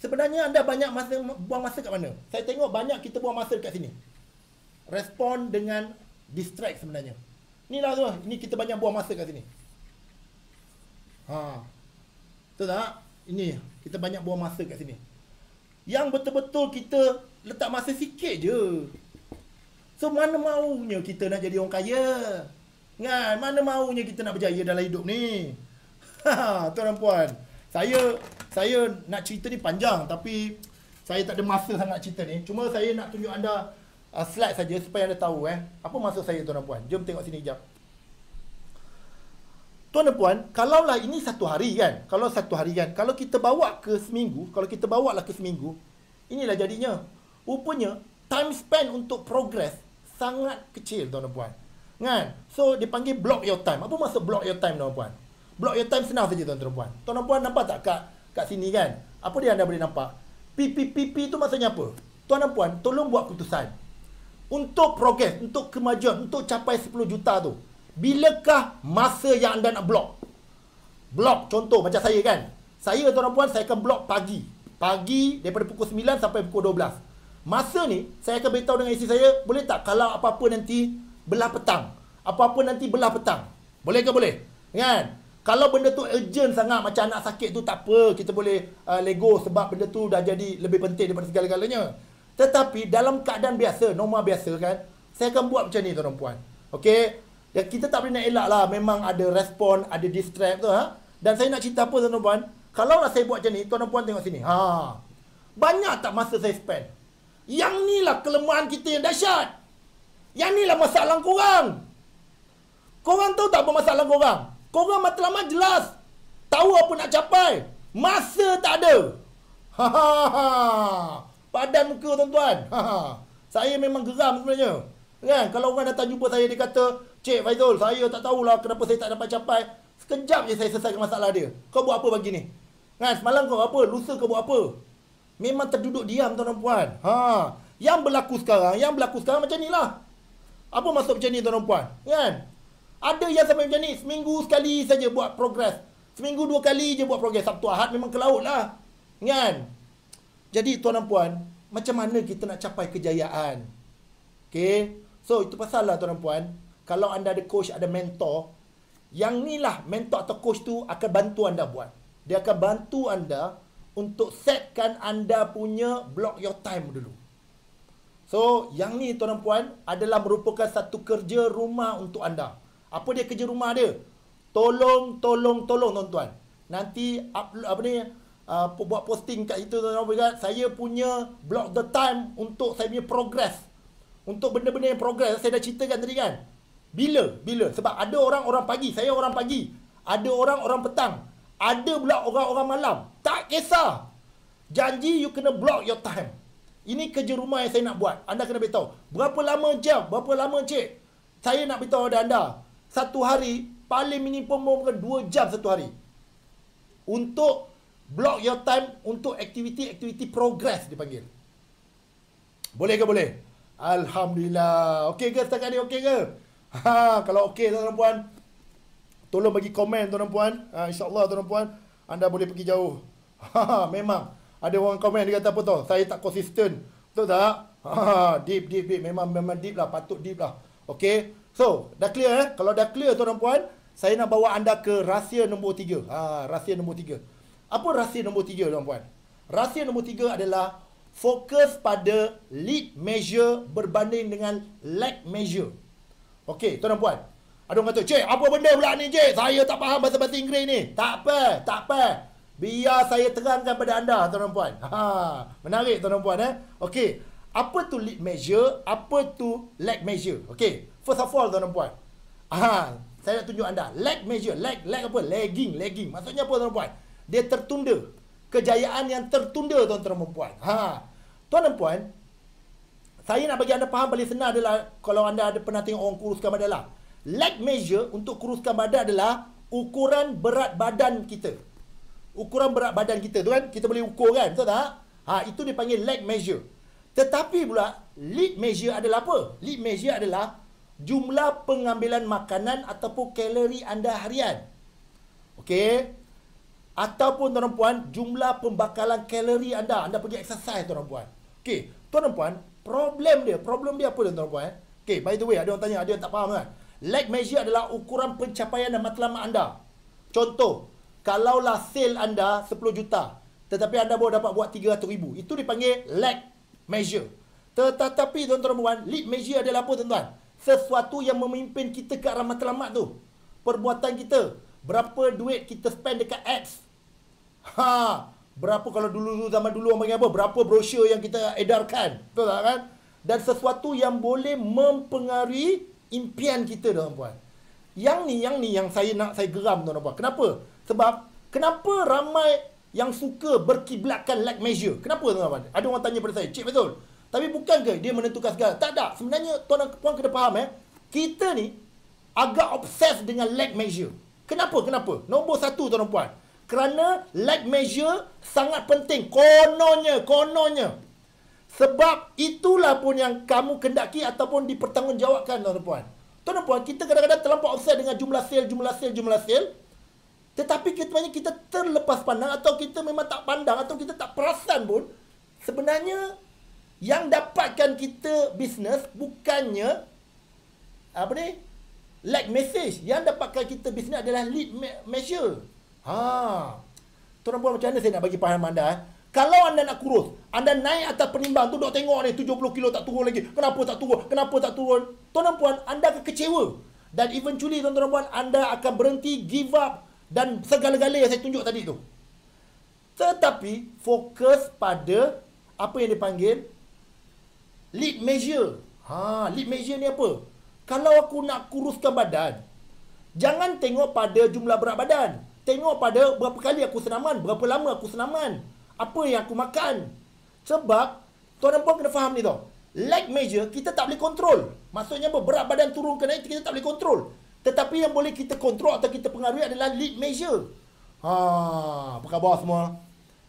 Sebenarnya anda banyak masa buang masa kat mana? Saya tengok banyak kita buang masa kat sini. Respon dengan distract sebenarnya. Ni lah tuan. Lah. ini kita banyak buang masa kat sini. Ha. Betul tak? Ini kita banyak buang masa kat sini. Yang betul-betul kita letak masa sikit je. So mana maunya kita nak jadi orang kaya? Kan? Mana maunya kita nak berjaya dalam hidup ni? Ha, tuan dan puan. Saya saya nak cerita ni panjang tapi saya tak ada masa sangat cerita ni. Cuma saya nak tunjuk anda uh, slide saja supaya anda tahu eh apa maksud saya tuan dan puan. Jom tengok sini jap. Tuan dan puan, kalaulah ini satu hari kan, kalau satu hari kan, kalau kita bawa ke seminggu, kalau kita bawa lah ke seminggu, inilah jadinya. Rupanya, time span untuk progress sangat kecil, tuan dan puan. Kan? So, dipanggil block your time. Apa maksud block your time, tuan dan puan? Block your time senang saja, tuan dan puan. Tuan dan puan nampak tak kat, kat sini kan? Apa dia anda boleh nampak? PPPP tu maksudnya apa? Tuan dan puan, tolong buat keputusan untuk progres, untuk kemajuan, untuk capai 10 juta tu. Bilakah masa yang anda nak blok? Blok contoh macam saya kan. Saya tuan puan saya akan blok pagi. Pagi daripada pukul 9 sampai pukul 12. Masa ni saya akan beritahu dengan isteri saya, boleh tak kalau apa-apa nanti belah petang? Apa-apa nanti belah petang. Boleh ke boleh? Kan? Kalau benda tu urgent sangat macam anak sakit tu tak apa, kita boleh uh, lego sebab benda tu dah jadi lebih penting daripada segala-galanya. Tetapi dalam keadaan biasa, normal biasa kan, saya akan buat macam ni tuan puan. Okey. Ya kita tak boleh nak elak lah memang ada respon, ada distract tu ha. Dan saya nak cerita apa tuan puan? Kalau lah saya buat macam ni, tuan puan tengok sini. Ha. Banyak tak masa saya spend? Yang ni lah kelemahan kita yang dahsyat. Yang ni lah masalah korang. Korang tahu tak apa masalah korang? Korang matlamat jelas. Tahu apa nak capai. Masa tak ada. Ha ha ha. ha. Padan muka tuan-tuan. Ha, ha. Saya memang geram sebenarnya. Kan? Kalau orang datang jumpa saya, dia kata, Cik Faizul, saya tak tahulah kenapa saya tak dapat capai. Sekejap je saya selesaikan masalah dia. Kau buat apa pagi ni? Kan? Semalam kau apa? Lusa kau buat apa? Memang terduduk diam tuan-tuan puan. Ha. Yang berlaku sekarang, yang berlaku sekarang macam ni lah. Apa masuk macam ni tuan-tuan puan? Kan? Ada yang sampai macam ni, seminggu sekali saja buat progres. Seminggu dua kali je buat progres. Sabtu Ahad memang ke laut lah. Kan? Jadi tuan dan puan, macam mana kita nak capai kejayaan? Okay? So itu pasal lah tuan dan puan, kalau anda ada coach, ada mentor, yang ni lah mentor atau coach tu akan bantu anda buat. Dia akan bantu anda untuk setkan anda punya block your time dulu. So, yang ni tuan dan puan adalah merupakan satu kerja rumah untuk anda. Apa dia kerja rumah dia? Tolong, tolong, tolong tuan-tuan. Nanti upload, apa ni, uh, buat posting kat situ tuan-tuan puan saya punya block the time untuk saya punya progress untuk benda-benda yang progress saya dah ceritakan tadi kan bila bila sebab ada orang orang pagi saya orang pagi ada orang orang petang ada pula orang-orang malam tak kisah janji you kena block your time ini kerja rumah yang saya nak buat anda kena beritahu berapa lama jam berapa lama cik saya nak beritahu pada anda satu hari paling minimum mungkin 2 jam satu hari untuk block your time untuk aktiviti-aktiviti progress dipanggil. Boleh ke boleh? Alhamdulillah. Okey ke setakat ni okey ke? Ha, kalau okey tuan puan tolong bagi komen tuan puan. Ha, insya-Allah tuan puan anda boleh pergi jauh. Ha, ha, memang ada orang komen dia kata apa tu? Saya tak konsisten. Betul tak? Ha, ha, deep deep deep memang memang deep lah patut deep lah. Okey. So, dah clear eh? Kalau dah clear tuan puan, saya nak bawa anda ke rahsia nombor tiga. Ha, rahsia nombor tiga. Apa rahsia nombor tiga tuan-puan? Rahsia nombor tiga adalah fokus pada lead measure berbanding dengan lag measure. Okey, tuan puan. Ada orang kata, "Cik, apa benda pula ni, cik? Saya tak faham bahasa-bahasa Inggeris ni." Tak apa, tak apa. Biar saya terangkan pada anda, tuan puan. Ha, menarik tuan puan eh. Okey, apa tu lead measure? Apa tu lag measure? Okey, first of all tuan puan. Ha, saya nak tunjuk anda. Lag measure, lag, lag apa? Lagging, lagging. Maksudnya apa tuan puan? dia tertunda. Kejayaan yang tertunda tuan-tuan dan puan. Ha. Tuan dan puan, saya nak bagi anda faham paling senang adalah kalau anda ada pernah tengok orang kuruskan badan lah. Leg measure untuk kuruskan badan adalah ukuran berat badan kita. Ukuran berat badan kita tu kan, kita boleh ukur kan, betul tak? Ha, itu dipanggil leg measure. Tetapi pula, lead measure adalah apa? Lead measure adalah jumlah pengambilan makanan ataupun kalori anda harian. Okey, ataupun tuan puan jumlah pembakalan kalori anda anda pergi exercise tuan puan okey tuan puan problem dia problem dia apa tuan puan eh? okey by the way ada orang tanya ada yang tak faham kan leg measure adalah ukuran pencapaian dan matlamat anda contoh kalaulah sale anda 10 juta tetapi anda boleh dapat buat 300 ribu itu dipanggil leg measure tetapi tuan-tuan puan leg measure adalah apa tuan-tuan sesuatu yang memimpin kita ke arah matlamat tu perbuatan kita Berapa duit kita spend dekat ads? Ha, berapa kalau dulu zaman dulu orang panggil apa? Berapa brosur yang kita edarkan? Betul tak kan? Dan sesuatu yang boleh mempengaruhi impian kita tuan puan. Yang ni, yang ni yang saya nak saya geram tuan puan. Kenapa? Sebab kenapa ramai yang suka berkiblatkan like measure? Kenapa tuan puan? Ada orang tanya pada saya, "Cik betul." Tapi bukan ke dia menentukan segala? Tak ada. Sebenarnya tuan puan kena faham eh. Kita ni agak obses dengan like measure. Kenapa? Kenapa? Nombor satu tuan puan. Kerana light measure sangat penting. Kononnya, kononnya. Sebab itulah pun yang kamu kendaki ataupun dipertanggungjawabkan tuan puan. Tuan puan, kita kadang-kadang terlampau obses dengan jumlah sale, jumlah sale, jumlah sale. Tetapi kita kita terlepas pandang atau kita memang tak pandang atau kita tak perasan pun sebenarnya yang dapatkan kita bisnes bukannya apa ni Like message yang dapatkan kita bisnes adalah lead measure. Ha. Tuan puan macam mana saya nak bagi paham anda eh? Kalau anda nak kurus, anda naik atas penimbang tu dok tengok ni 70 kilo tak turun lagi. Kenapa tak turun? Kenapa tak turun? Tuan puan anda akan kecewa. Dan eventually tuan-tuan puan anda akan berhenti give up dan segala-gala yang saya tunjuk tadi tu. Tetapi fokus pada apa yang dipanggil lead measure. Ha, lead measure ni apa? kalau aku nak kuruskan badan, jangan tengok pada jumlah berat badan. Tengok pada berapa kali aku senaman, berapa lama aku senaman, apa yang aku makan. Sebab tuan dan puan kena faham ni tau. Leg measure kita tak boleh kontrol. Maksudnya apa? Berat badan turun ke naik kita tak boleh kontrol. Tetapi yang boleh kita kontrol atau kita pengaruhi adalah lead measure. Ha, apa khabar semua?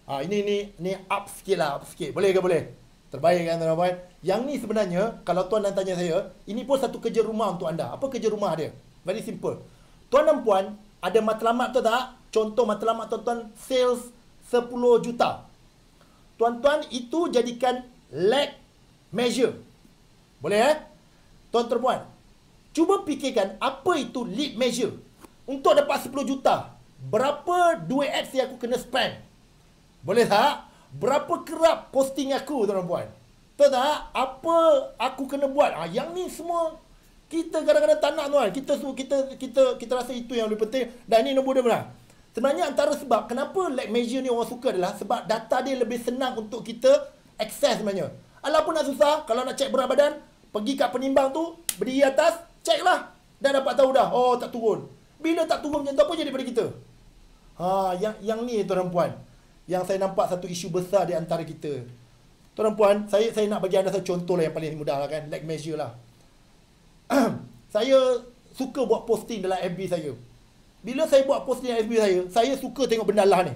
Ha, ini ni ni up sikit lah, up sikit. Boleh ke boleh? Terbaik kan tuan-tuan Yang ni sebenarnya Kalau tuan dan tanya saya Ini pun satu kerja rumah untuk anda Apa kerja rumah dia? Very simple Tuan dan puan Ada matlamat tu tak? Contoh matlamat tuan-tuan Sales 10 juta Tuan-tuan itu jadikan Lag measure Boleh eh? Tuan dan puan Cuba fikirkan Apa itu lead measure Untuk dapat 10 juta Berapa duit ads yang aku kena spend? Boleh tak? Berapa kerap posting aku tuan-puan Tahu tak apa aku kena buat Ah, Yang ni semua kita kadang-kadang tak nak tuan kita, kita, kita, kita, kita rasa itu yang lebih penting Dan ini nombor dia benar Sebenarnya antara sebab kenapa like measure ni orang suka adalah Sebab data dia lebih senang untuk kita access sebenarnya Alapun nak susah kalau nak cek berat badan Pergi kat penimbang tu beri atas check lah Dah dapat tahu dah oh tak turun Bila tak turun macam tu apa jadi pada kita Ha, yang, yang ni tuan dan puan yang saya nampak satu isu besar di antara kita. Tuan dan puan, saya saya nak bagi anda satu contoh lah yang paling mudah lah kan, like measure lah. saya suka buat posting dalam FB saya. Bila saya buat posting dalam FB saya, saya suka tengok benda lah ni.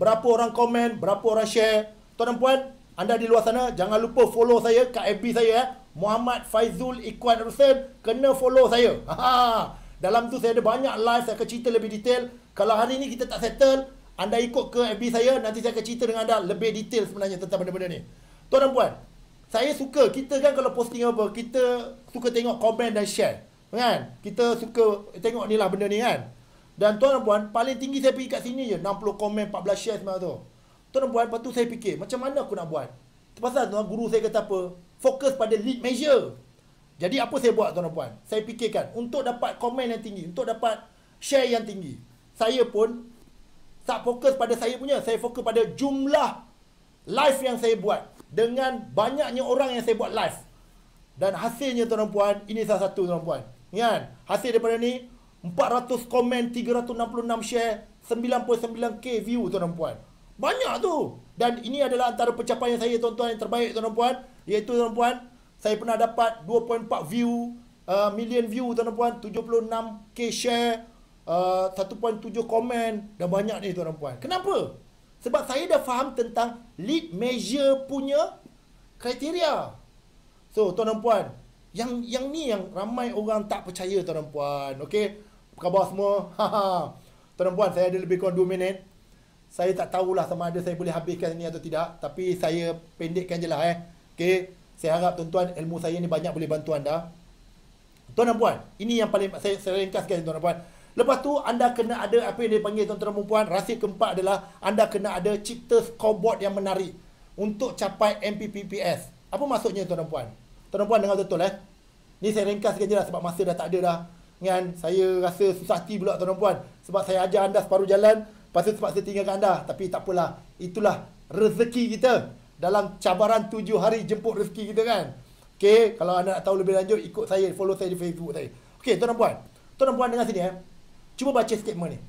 Berapa orang komen, berapa orang share. Tuan dan puan, anda di luar sana, jangan lupa follow saya kat FB saya eh. Muhammad Faizul Ikhwan Rusin, kena follow saya. Dalam tu saya ada banyak live, saya akan cerita lebih detail. Kalau hari ni kita tak settle, anda ikut ke FB saya, nanti saya akan cerita dengan anda lebih detail sebenarnya tentang benda-benda ni. Tuan dan puan, saya suka, kita kan kalau posting apa, kita suka tengok komen dan share. Kan? Kita suka tengok ni lah benda ni kan. Dan tuan dan puan, paling tinggi saya pergi kat sini je. 60 komen, 14 share semua tu. Tuan dan puan, lepas tu saya fikir, macam mana aku nak buat? Terpaksa tu guru saya kata apa? Fokus pada lead measure. Jadi apa saya buat tuan dan puan? Saya fikirkan, untuk dapat komen yang tinggi, untuk dapat share yang tinggi. Saya pun tak fokus pada saya punya. Saya fokus pada jumlah live yang saya buat. Dengan banyaknya orang yang saya buat live. Dan hasilnya tuan puan, ini salah satu tuan puan. Kan? Hasil daripada ni, 400 komen, 366 share, 99k view tuan puan. Banyak tu. Dan ini adalah antara pencapaian saya tuan-tuan yang terbaik tuan puan, Iaitu tuan puan saya pernah dapat 2.4 view, uh, million view tuan puan, 76k share, Ah, uh, 1.7 komen dah banyak ni tuan puan. Kenapa? Sebab saya dah faham tentang lead measure punya kriteria. So tuan puan, yang yang ni yang ramai orang tak percaya tuan puan. okay? Apa khabar semua? Ha, ha. tuan puan, saya ada lebih kurang 2 minit. Saya tak tahulah sama ada saya boleh habiskan ni atau tidak, tapi saya pendekkan je lah eh. Okay, Saya harap tuan-tuan ilmu saya ni banyak boleh bantu anda. Tuan dan puan, ini yang paling saya, saya ringkaskan tuan dan puan. Lepas tu anda kena ada apa yang dipanggil tuan-tuan perempuan rahsia keempat adalah anda kena ada cipta scoreboard yang menarik untuk capai MPPPS. Apa maksudnya tuan-tuan dan Tuan-tuan puan dengar betul eh. Ni saya ringkas sikit lah sebab masa dah tak ada dah. Dengan saya rasa susah hati pula tuan-tuan puan sebab saya ajar anda separuh jalan, lepas tu sebab saya tinggalkan anda. Tapi tak apalah, itulah rezeki kita dalam cabaran tujuh hari jemput rezeki kita kan. Okay, kalau anda nak tahu lebih lanjut, ikut saya, follow saya di Facebook saya. Okay, tuan-tuan puan. Tuan-tuan puan dengar sini eh. Cuba baca statement ni.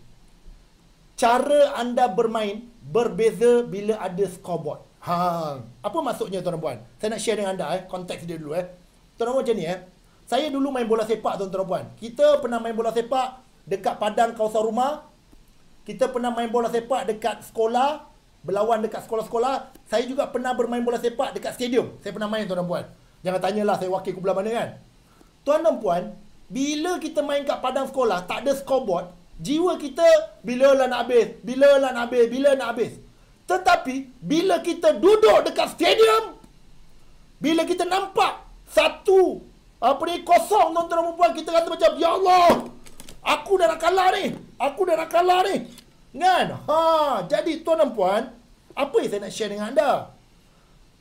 Cara anda bermain berbeza bila ada scoreboard. Ha, apa maksudnya tuan puan? Saya nak share dengan anda eh, konteks dia dulu eh. Tuan puan macam ni eh. Saya dulu main bola sepak tuan tuan puan. Kita pernah main bola sepak dekat padang kawasan rumah. Kita pernah main bola sepak dekat sekolah, berlawan dekat sekolah-sekolah. Saya juga pernah bermain bola sepak dekat stadium. Saya pernah main tuan puan. Jangan tanyalah saya wakil kumpulan mana kan. Tuan dan puan, bila kita main kat padang sekolah, tak ada scoreboard, jiwa kita bila lah nak habis, bila lah nak habis, bila nak habis. Tetapi, bila kita duduk dekat stadium, bila kita nampak satu apa ni kosong tuan-tuan perempuan, kita kata macam, Ya Allah, aku dah nak kalah ni. Aku dah nak kalah ni. Kan? Ha, jadi tuan dan puan, apa yang saya nak share dengan anda?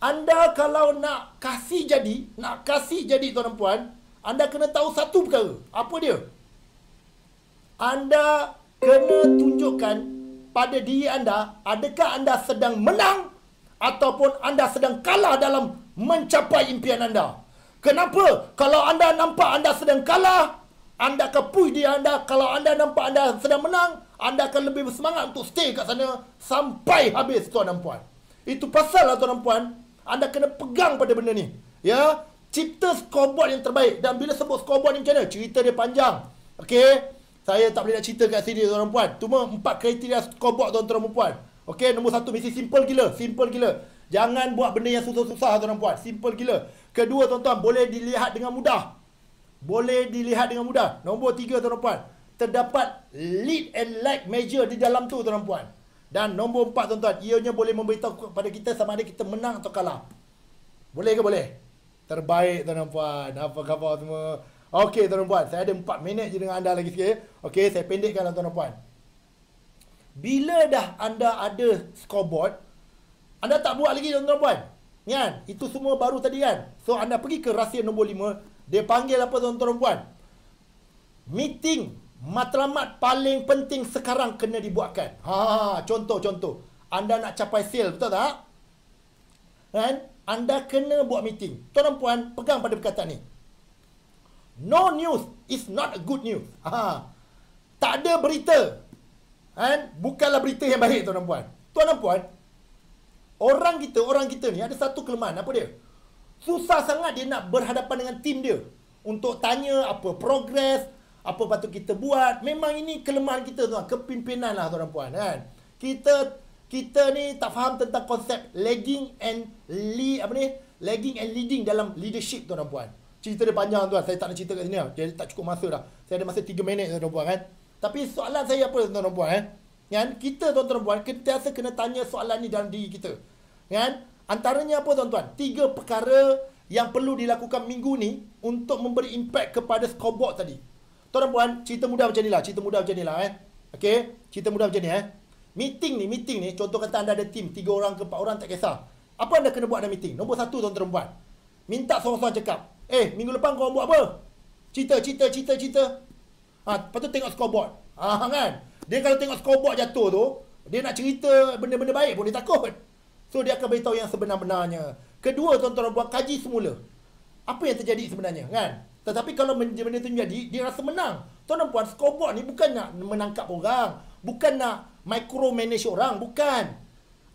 Anda kalau nak kasih jadi, nak kasih jadi tuan dan puan, anda kena tahu satu perkara. Apa dia? Anda kena tunjukkan pada diri anda adakah anda sedang menang ataupun anda sedang kalah dalam mencapai impian anda. Kenapa? Kalau anda nampak anda sedang kalah, anda akan push diri anda. Kalau anda nampak anda sedang menang, anda akan lebih bersemangat untuk stay kat sana sampai habis tuan dan puan. Itu pasal lah tuan dan puan. Anda kena pegang pada benda ni. Ya, Cipta scoreboard yang terbaik Dan bila sebut scoreboard ni macam mana? Cerita dia panjang Okay Saya tak boleh nak cerita kat sini tuan-tuan puan Cuma empat kriteria scoreboard tuan-tuan puan Okay, nombor satu mesti simple gila Simple gila Jangan buat benda yang susah-susah tuan-tuan puan Simple gila Kedua tuan-tuan boleh dilihat dengan mudah Boleh dilihat dengan mudah Nombor tiga tuan-tuan puan Terdapat lead and lag major di dalam tu tuan-tuan puan Dan nombor empat tuan-tuan Ianya boleh memberitahu kepada kita sama ada kita menang atau kalah Boleh ke Boleh terbaik tuan dan puan. Apa khabar semua? Okey tuan dan puan, saya ada 4 minit je dengan anda lagi sikit. Eh. Okey, saya pendekkan tuan dan puan. Bila dah anda ada scoreboard, anda tak buat lagi tuan dan puan. Kan? Itu semua baru tadi kan? So anda pergi ke rahsia nombor 5, dia panggil apa tuan dan puan? Meeting matlamat paling penting sekarang kena dibuatkan. Ha, contoh-contoh. Ha, ha. Anda nak capai sale, betul tak? Kan? anda kena buat meeting. Tuan dan puan, pegang pada perkataan ni. No news is not a good news. Ha. Tak ada berita. Kan? Bukanlah berita yang baik, tuan dan puan. Tuan dan puan, orang kita, orang kita ni ada satu kelemahan. Apa dia? Susah sangat dia nak berhadapan dengan tim dia. Untuk tanya apa progres, apa patut kita buat. Memang ini kelemahan kita, tuan. Kepimpinan lah, tuan dan puan. Kan? Kita kita ni tak faham tentang konsep lagging and lead apa ni lagging and leading dalam leadership tuan dan puan cerita dia panjang tuan saya tak nak cerita kat sini jadi tak cukup masa dah saya ada masa 3 minit tuan dan puan kan tapi soalan saya apa tuan dan puan eh kan kita tuan dan puan kita rasa kena tanya soalan ni dalam diri kita kan antaranya apa tuan-tuan tiga perkara yang perlu dilakukan minggu ni untuk memberi impact kepada scoreboard tadi tuan dan puan cerita mudah macam nilah cerita mudah macam nilah eh okey cerita mudah macam ni eh Meeting ni, meeting ni, contoh kata anda ada tim tiga orang ke empat orang tak kisah. Apa anda kena buat dalam meeting? Nombor satu tuan-tuan Minta seorang-seorang cakap. Eh, minggu lepas kau buat apa? Cerita, cerita, cerita, cerita. Ha, lepas tu tengok scoreboard. Ha, kan? Dia kalau tengok scoreboard jatuh tu, dia nak cerita benda-benda baik pun dia takut. So, dia akan beritahu yang sebenar-benarnya. Kedua, tuan-tuan perempuan, kaji semula. Apa yang terjadi sebenarnya, kan? Tetapi kalau benda tu jadi, dia rasa menang. Tuan-tuan perempuan, ni bukan nak menangkap orang. Bukan nak micromanage orang bukan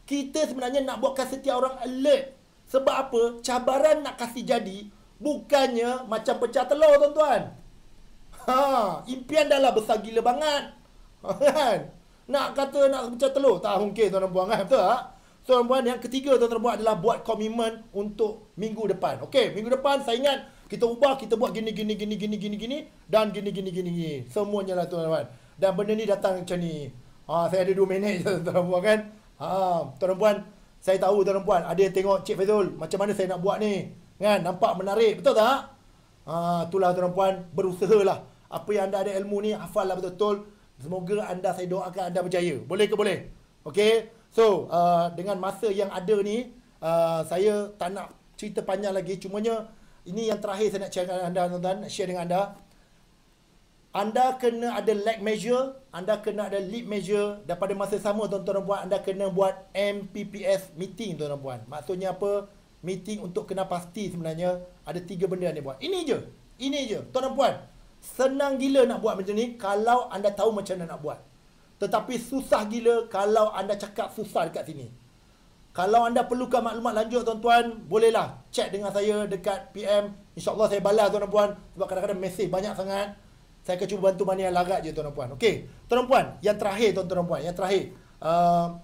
kita sebenarnya nak buatkan setiap orang alert sebab apa cabaran nak kasih jadi bukannya macam pecah telur tuan-tuan ha impian dah lah besar gila banget ha, kan nak kata nak pecah telur tak mungkin tuan-tuan puan kan betul tak tuan-tuan yang ketiga tuan-tuan puan adalah buat komitmen untuk minggu depan okey minggu depan saya ingat kita ubah kita buat gini gini gini gini gini gini dan gini gini gini gini semuanya lah tuan-tuan dan benda ni datang macam ni Ha, saya ada 2 minit je tuan puan kan. Ha, ah, tuan puan, saya tahu tuan puan ada yang tengok Cik Fazul macam mana saya nak buat ni. Kan, nampak menarik, betul tak? Ha, itulah tuan puan, lah. Apa yang anda ada ilmu ni, hafallah betul-betul. Semoga anda saya doakan anda berjaya. Boleh ke boleh? Okay. So, uh, dengan masa yang ada ni, uh, saya tak nak cerita panjang lagi. Cumanya ini yang terakhir saya nak share dengan anda tuan-tuan, share dengan anda anda kena ada lag measure, anda kena ada lead measure dan pada masa sama tuan-tuan dan puan anda kena buat MPPS meeting tuan-tuan dan puan. Maksudnya apa? Meeting untuk kena pasti sebenarnya ada tiga benda yang dia buat. Ini je. Ini je tuan-tuan dan puan. Senang gila nak buat macam ni kalau anda tahu macam mana nak buat. Tetapi susah gila kalau anda cakap susah dekat sini. Kalau anda perlukan maklumat lanjut tuan-tuan, bolehlah chat dengan saya dekat PM. InsyaAllah saya balas tuan-tuan. Sebab kadang-kadang mesej banyak sangat. Saya akan cuba bantu mana yang larat je tuan dan puan. Okey. Tuan dan puan, yang terakhir tuan, -tuan dan puan, yang terakhir. Uh,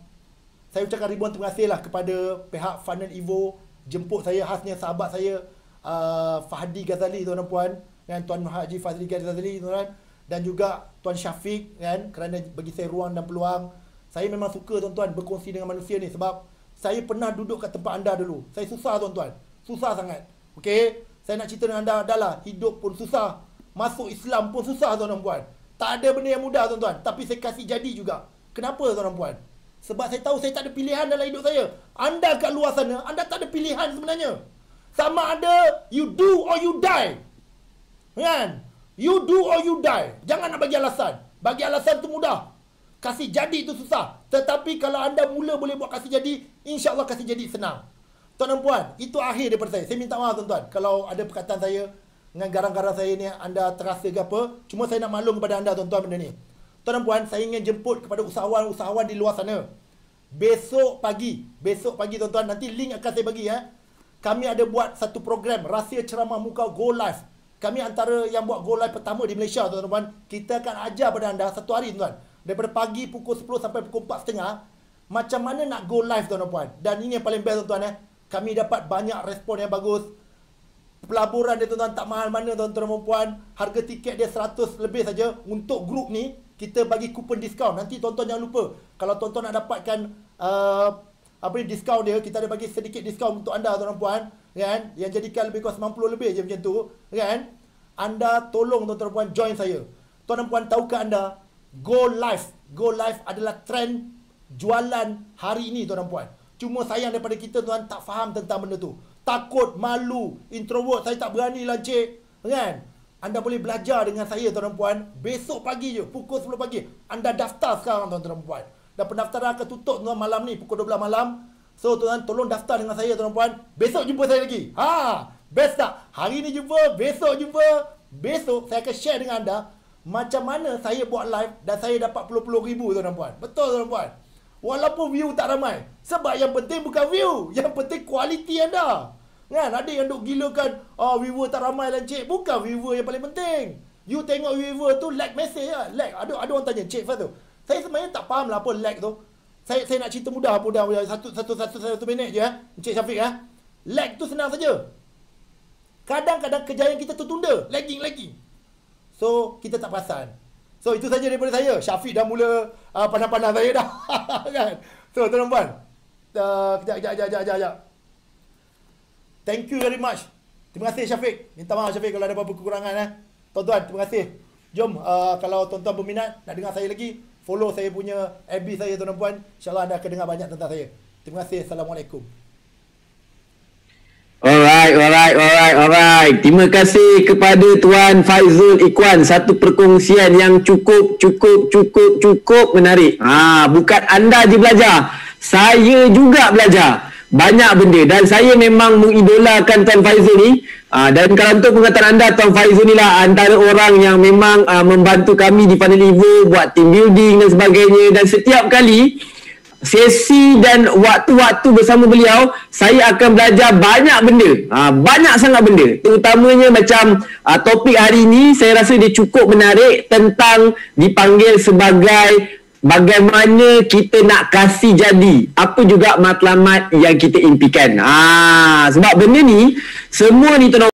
saya ucapkan ribuan terima kasih lah kepada pihak Funnel Evo jemput saya khasnya sahabat saya uh, Fahdi Ghazali tuan dan puan dan tuan Haji Fahdi Ghazali tuan, tuan dan juga tuan Syafiq kan kerana bagi saya ruang dan peluang. Saya memang suka tuan-tuan berkongsi dengan manusia ni sebab saya pernah duduk kat tempat anda dulu. Saya susah tuan-tuan. Susah sangat. Okey. Saya nak cerita dengan anda adalah hidup pun susah masuk Islam pun susah tuan dan puan. Tak ada benda yang mudah tuan-tuan. Tapi saya kasih jadi juga. Kenapa tuan dan puan? Sebab saya tahu saya tak ada pilihan dalam hidup saya. Anda kat luar sana, anda tak ada pilihan sebenarnya. Sama ada you do or you die. Kan? You do or you die. Jangan nak bagi alasan. Bagi alasan tu mudah. Kasih jadi tu susah. Tetapi kalau anda mula boleh buat kasih jadi, insya-Allah kasih jadi senang. Tuan dan puan, itu akhir daripada saya. Saya minta maaf tuan-tuan kalau ada perkataan saya dengan garang-garang saya ni anda terasa ke apa. Cuma saya nak malu kepada anda tuan-tuan benda ni. Tuan dan puan, saya ingin jemput kepada usahawan-usahawan di luar sana. Besok pagi, besok pagi tuan-tuan, nanti link akan saya bagi ya. Eh. Kami ada buat satu program, Rahsia Ceramah Muka Go Live. Kami antara yang buat go live pertama di Malaysia tuan-tuan puan. Kita akan ajar pada anda satu hari tuan-tuan. Daripada pagi pukul 10 sampai pukul setengah. Macam mana nak go live tuan-tuan Dan ini yang paling best tuan-tuan eh. Kami dapat banyak respon yang bagus pelaburan dia tuan-tuan tak mahal mana tuan-tuan dan puan harga tiket dia 100 lebih saja untuk grup ni kita bagi kupon diskaun nanti tuan-tuan jangan lupa kalau tuan-tuan nak dapatkan uh, apa ni diskaun dia kita ada bagi sedikit diskaun untuk anda tuan-tuan puan kan yang jadikan lebih kurang 90 lebih je macam tu kan anda tolong tuan-tuan dan puan join saya tuan-tuan puan tahu ke anda go live go live adalah trend jualan hari ini tuan-tuan puan cuma sayang daripada kita tuan tak faham tentang benda tu takut, malu, introvert, saya tak berani lah cik. Kan? Anda boleh belajar dengan saya tuan-tuan puan. Besok pagi je, pukul 10 pagi. Anda daftar sekarang tuan-tuan puan. Dan pendaftaran akan tutup tuan malam ni, pukul 12 malam. So tuan-tuan, tolong daftar dengan saya tuan-tuan puan. Besok jumpa saya lagi. Ha, best tak? Hari ni jumpa, besok jumpa. Besok saya akan share dengan anda macam mana saya buat live dan saya dapat puluh-puluh ribu tuan-tuan puan. Betul tuan-tuan puan? Walaupun view tak ramai Sebab yang penting bukan view Yang penting kualiti anda Kan ada yang duk gilakan Ah oh, viewer tak ramai lah cik Bukan viewer yang paling penting You tengok viewer tu lag message lah Lag ada, ada orang tanya cik first tu Saya sebenarnya tak faham lah apa lag tu saya, saya nak cerita mudah pun dah satu, ya. satu, satu, satu, satu minit je ya. eh? Cik Syafiq eh ya. Lag tu senang saja Kadang-kadang kejayaan kita tertunda Lagging, lagging So kita tak perasan So itu saja daripada saya. Syafiq dah mula uh, panas-panas saya dah. kan? So tuan puan. Uh, kejap, kejap, kejap, kejap, kejap. Thank you very much. Terima kasih Syafiq. Minta maaf Syafiq kalau ada apa-apa kekurangan. Eh. Tuan-tuan, terima kasih. Jom, uh, kalau tuan-tuan berminat nak dengar saya lagi, follow saya punya FB saya tuan-tuan. InsyaAllah anda akan dengar banyak tentang saya. Terima kasih. Assalamualaikum. Alright, alright, alright, alright. Terima kasih kepada Tuan Faizul Ikwan. Satu perkongsian yang cukup, cukup, cukup, cukup menarik. Ha, bukan anda je belajar. Saya juga belajar. Banyak benda. Dan saya memang mengidolakan Tuan Faizul ni. Ha, dan kalau untuk pengatan anda, Tuan Faizul ni lah antara orang yang memang ha, membantu kami di panel Evo, buat team building dan sebagainya. Dan setiap kali, sesi dan waktu-waktu bersama beliau saya akan belajar banyak benda ha, banyak sangat benda terutamanya macam ha, topik hari ini saya rasa dia cukup menarik tentang dipanggil sebagai bagaimana kita nak kasih jadi apa juga matlamat yang kita impikan ha, sebab benda ni semua ni tolong